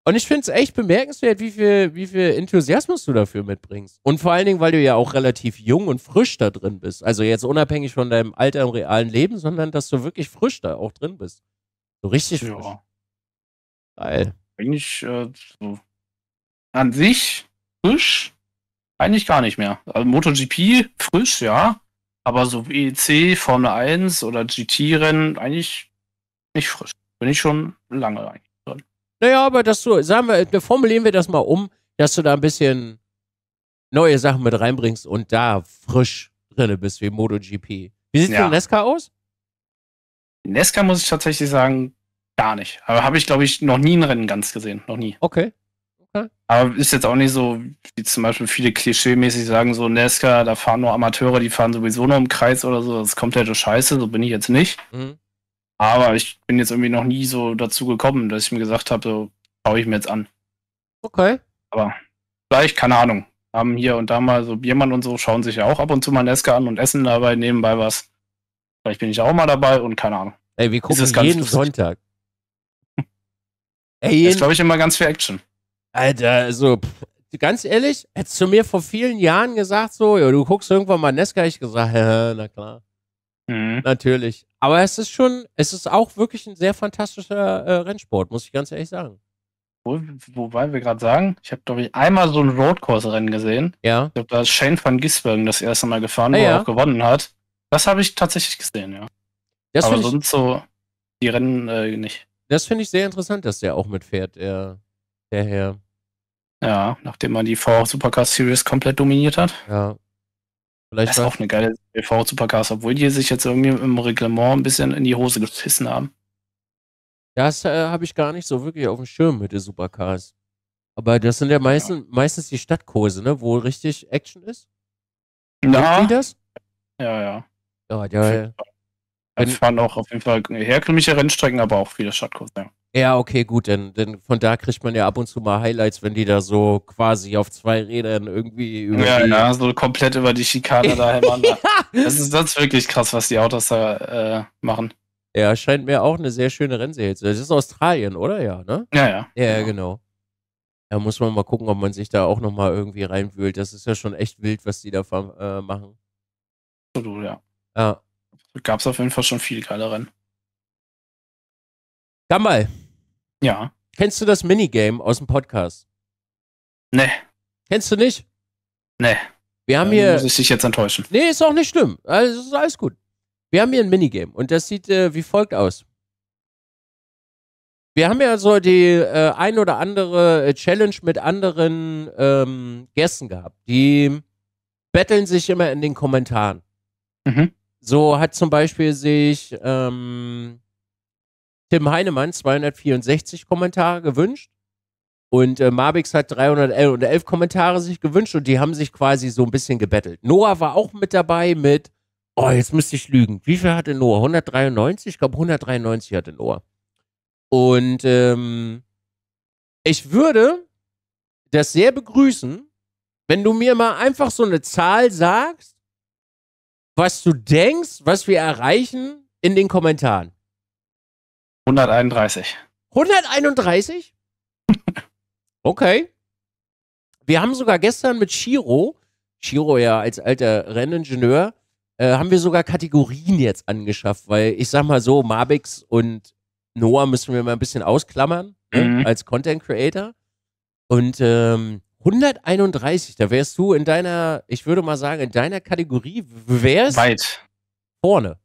Und ich finde es echt bemerkenswert, wie viel, wie viel Enthusiasmus du dafür mitbringst. Und vor allen Dingen, weil du ja auch relativ jung und frisch da drin bist. Also jetzt unabhängig von deinem Alter im realen Leben, sondern dass du wirklich frisch da auch drin bist. So richtig frisch. Ja. Geil. Eigentlich äh, so. an sich frisch eigentlich gar nicht mehr. Also MotoGP frisch, ja. Aber so WEC, e Formel 1 oder GT-Rennen eigentlich nicht frisch. Bin ich schon lange eigentlich drin. Naja, aber das so, sagen wir, äh, formulieren wir das mal um, dass du da ein bisschen neue Sachen mit reinbringst und da frisch drin bist wie MotoGP. Wie sieht ja. denn Nesca aus? Nesca muss ich tatsächlich sagen, gar nicht. Aber habe ich, glaube ich, noch nie ein Rennen ganz gesehen. Noch nie. Okay. Aber ist jetzt auch nicht so, wie zum Beispiel viele klischee-mäßig sagen, so Nesca, da fahren nur Amateure, die fahren sowieso nur im Kreis oder so, das ist komplette Scheiße, so bin ich jetzt nicht. Mhm. Aber ich bin jetzt irgendwie noch nie so dazu gekommen, dass ich mir gesagt habe, so schaue ich mir jetzt an. Okay. Aber vielleicht, keine Ahnung, haben hier und da mal so jemand und so, schauen sich ja auch ab und zu mal Nesca an und essen dabei nebenbei was. Vielleicht bin ich auch mal dabei und keine Ahnung. Ey, wir gucken jeden lustig. Sonntag. Ey, jeden ist, glaube ich, immer ganz viel Action. Alter, so, also, pff, ganz ehrlich, hättest du mir vor vielen Jahren gesagt, so, ja, du guckst irgendwann mal Nesca, ich gesagt, ja, na klar. Mhm. Natürlich. Aber es ist schon, es ist auch wirklich ein sehr fantastischer äh, Rennsport, muss ich ganz ehrlich sagen. wobei wir gerade sagen, ich habe, glaube ich, einmal so ein Roadcourse-Rennen gesehen. Ja. Ich glaube, da ist Shane van Gisbergen das erste Mal gefahren, ah, wo ja. er auch gewonnen hat. Das habe ich tatsächlich gesehen, ja. Das Aber sonst ich, so die Rennen äh, nicht. Das finde ich sehr interessant, dass der auch mitfährt. Er der Herr. Ja, nachdem man die V Supercar Series komplett dominiert hat. Ja. Vielleicht das ist auch eine geile V Supercar, obwohl die sich jetzt irgendwie im Reglement ein bisschen in die Hose geschissen haben. Das äh, habe ich gar nicht so wirklich auf dem Schirm mit den Supercars. Aber das sind ja, meisten, ja. meistens die Stadtkurse, ne, wo richtig Action ist. Na? Sind das? Ja, ja. Ja, ja. Es fahren auch auf jeden Fall herkömmliche Rennstrecken, aber auch viele Stadtkurse. Ja. Ja, okay, gut, denn, denn von da kriegt man ja ab und zu mal Highlights, wenn die da so quasi auf zwei Rädern irgendwie über Ja, die ja, so komplett über die Schikane da hämmern. ja. das, ist, das ist wirklich krass, was die Autos da äh, machen. Ja, scheint mir auch eine sehr schöne Rennserie zu sein. Das ist Australien, oder? Ja, ne? Ja, ja. Ja, genau. Da muss man mal gucken, ob man sich da auch nochmal irgendwie reinwühlt. Das ist ja schon echt wild, was die da äh, machen. Absolut, ja. Ja. Gab es auf jeden Fall schon viele geile Rennen. mal. Ja. Kennst du das Minigame aus dem Podcast? Nee. Kennst du nicht? Nee. Wir haben hier. Muss ich dich jetzt enttäuschen. Nee, ist auch nicht schlimm. Also ist alles gut. Wir haben hier ein Minigame und das sieht äh, wie folgt aus. Wir haben ja so die äh, ein oder andere äh, Challenge mit anderen ähm, Gästen gehabt. Die betteln sich immer in den Kommentaren. Mhm. So hat zum Beispiel sich ähm, Tim Heinemann 264 Kommentare gewünscht. Und äh, Mabix hat 311 Kommentare sich gewünscht und die haben sich quasi so ein bisschen gebettelt. Noah war auch mit dabei mit, oh, jetzt müsste ich lügen. Wie viel hatte Noah? 193? Ich glaube, 193 hatte Noah. Und ähm, ich würde das sehr begrüßen, wenn du mir mal einfach so eine Zahl sagst, was du denkst, was wir erreichen in den Kommentaren. 131. 131? okay. Wir haben sogar gestern mit Shiro, Shiro ja als alter Renningenieur, äh, haben wir sogar Kategorien jetzt angeschafft, weil ich sag mal so, Mabix und Noah müssen wir mal ein bisschen ausklammern ne, mhm. ne, als Content Creator. Und ähm, 131, da wärst du in deiner, ich würde mal sagen, in deiner Kategorie wärst weit vorne.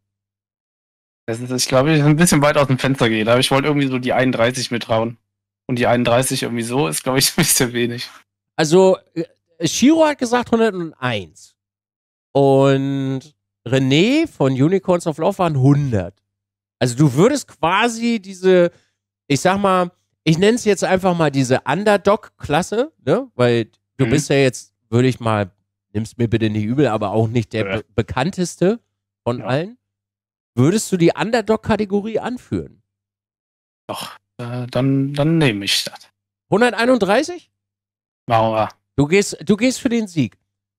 Das ist, ich glaube, ich ein bisschen weit aus dem Fenster gehe, aber ich wollte irgendwie so die 31 mitrauen. Und die 31 irgendwie so ist, glaube ich, ein bisschen wenig. Also, äh, Shiro hat gesagt 101. Und René von Unicorns of Love waren 100. Also, du würdest quasi diese, ich sag mal, ich nenne es jetzt einfach mal diese Underdog-Klasse, ne? Weil du mhm. bist ja jetzt, würde ich mal, nimm's mir bitte nicht übel, aber auch nicht der ja. be bekannteste von ja. allen würdest du die Underdog-Kategorie anführen? Doch, äh, dann, dann nehme ich das. 131? Machen wir. Du gehst, du gehst für den Sieg.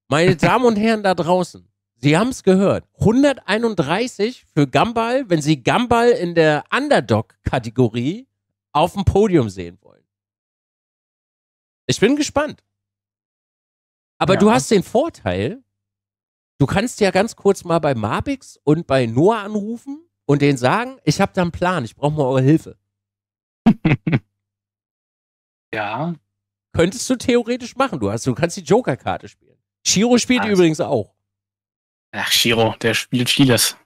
Meine Damen und Herren da draußen, Sie haben es gehört. 131 für Gambal, wenn Sie Gambal in der Underdog-Kategorie auf dem Podium sehen wollen. Ich bin gespannt. Aber ja. du hast den Vorteil, Du kannst ja ganz kurz mal bei Mabix und bei Noah anrufen und denen sagen, ich habe da einen Plan, ich brauche mal eure Hilfe. ja. Könntest du theoretisch machen, du hast, du kannst die Joker-Karte spielen. Shiro spielt also. übrigens auch. Ach, Shiro, der spielt vieles.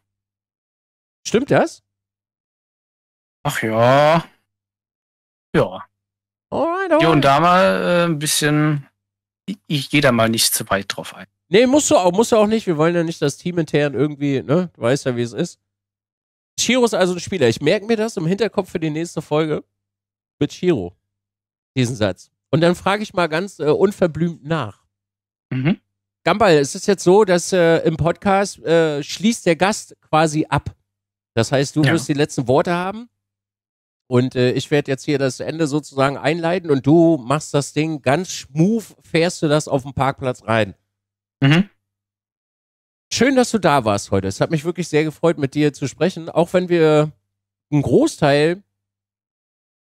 Stimmt das? Ach ja. Ja. Alright, alright. Hier und da mal äh, ein bisschen. Ich, ich gehe da mal nicht zu weit drauf ein. Nee, musst du auch, musst du auch nicht. Wir wollen ja nicht das Team intern irgendwie, ne? Du weißt ja, wie es ist. Shiro ist also ein Spieler. Ich merke mir das im Hinterkopf für die nächste Folge mit Shiro. Diesen Satz. Und dann frage ich mal ganz äh, unverblümt nach. Mhm. Gambal, es ist jetzt so, dass äh, im Podcast äh, schließt der Gast quasi ab. Das heißt, du ja. wirst die letzten Worte haben. Und äh, ich werde jetzt hier das Ende sozusagen einleiten und du machst das Ding ganz schmooth, fährst du das auf dem Parkplatz rein. Mhm. Schön, dass du da warst heute. Es hat mich wirklich sehr gefreut, mit dir zu sprechen, auch wenn wir einen Großteil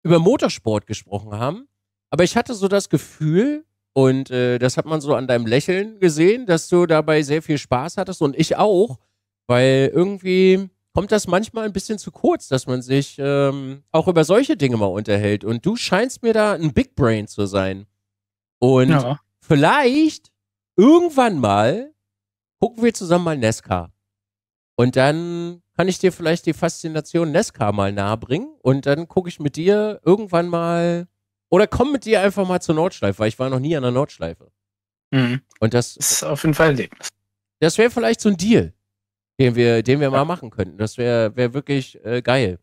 über Motorsport gesprochen haben. Aber ich hatte so das Gefühl, und äh, das hat man so an deinem Lächeln gesehen, dass du dabei sehr viel Spaß hattest und ich auch, weil irgendwie kommt das manchmal ein bisschen zu kurz, dass man sich ähm, auch über solche Dinge mal unterhält. Und du scheinst mir da ein Big Brain zu sein. Und ja. vielleicht irgendwann mal gucken wir zusammen mal Nesca. Und dann kann ich dir vielleicht die Faszination Nesca mal nahebringen. Und dann gucke ich mit dir irgendwann mal. Oder komm mit dir einfach mal zur Nordschleife, weil ich war noch nie an der Nordschleife. Mhm. Und das, das ist auf jeden Fall ein Erlebnis. Das wäre vielleicht so ein Deal, den wir, den wir ja. mal machen könnten. Das wäre wär wirklich äh, geil.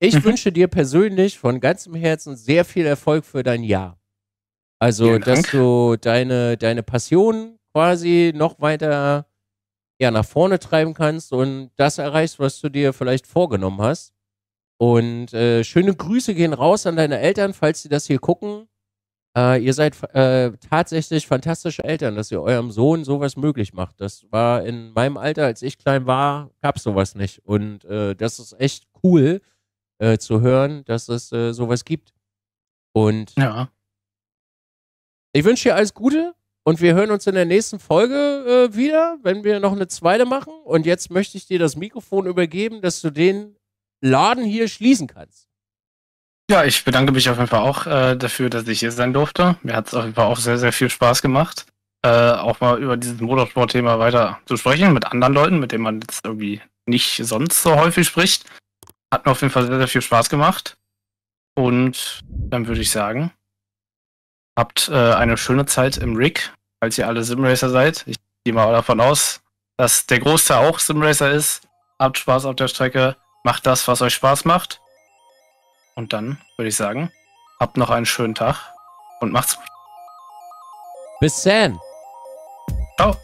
Ich mhm. wünsche dir persönlich von ganzem Herzen sehr viel Erfolg für dein Jahr. Also, dass du deine, deine Passion quasi noch weiter ja, nach vorne treiben kannst und das erreichst, was du dir vielleicht vorgenommen hast. Und äh, schöne Grüße gehen raus an deine Eltern, falls sie das hier gucken. Äh, ihr seid äh, tatsächlich fantastische Eltern, dass ihr eurem Sohn sowas möglich macht. Das war in meinem Alter, als ich klein war, gab es sowas nicht. Und äh, das ist echt cool äh, zu hören, dass es äh, sowas gibt. Und ja. Ich wünsche dir alles Gute und wir hören uns in der nächsten Folge äh, wieder, wenn wir noch eine zweite machen. Und jetzt möchte ich dir das Mikrofon übergeben, dass du den Laden hier schließen kannst. Ja, ich bedanke mich auf jeden Fall auch äh, dafür, dass ich hier sein durfte. Mir hat es auf jeden Fall auch sehr, sehr viel Spaß gemacht, äh, auch mal über dieses Motorsport-Thema weiter zu sprechen mit anderen Leuten, mit denen man jetzt irgendwie nicht sonst so häufig spricht. Hat mir auf jeden Fall sehr, sehr viel Spaß gemacht. Und dann würde ich sagen, Habt äh, eine schöne Zeit im Rig, falls ihr alle Simracer seid. Ich gehe mal davon aus, dass der Großteil auch Simracer ist. Habt Spaß auf der Strecke, macht das, was euch Spaß macht. Und dann würde ich sagen, habt noch einen schönen Tag und macht's gut. Bis dann. Ciao.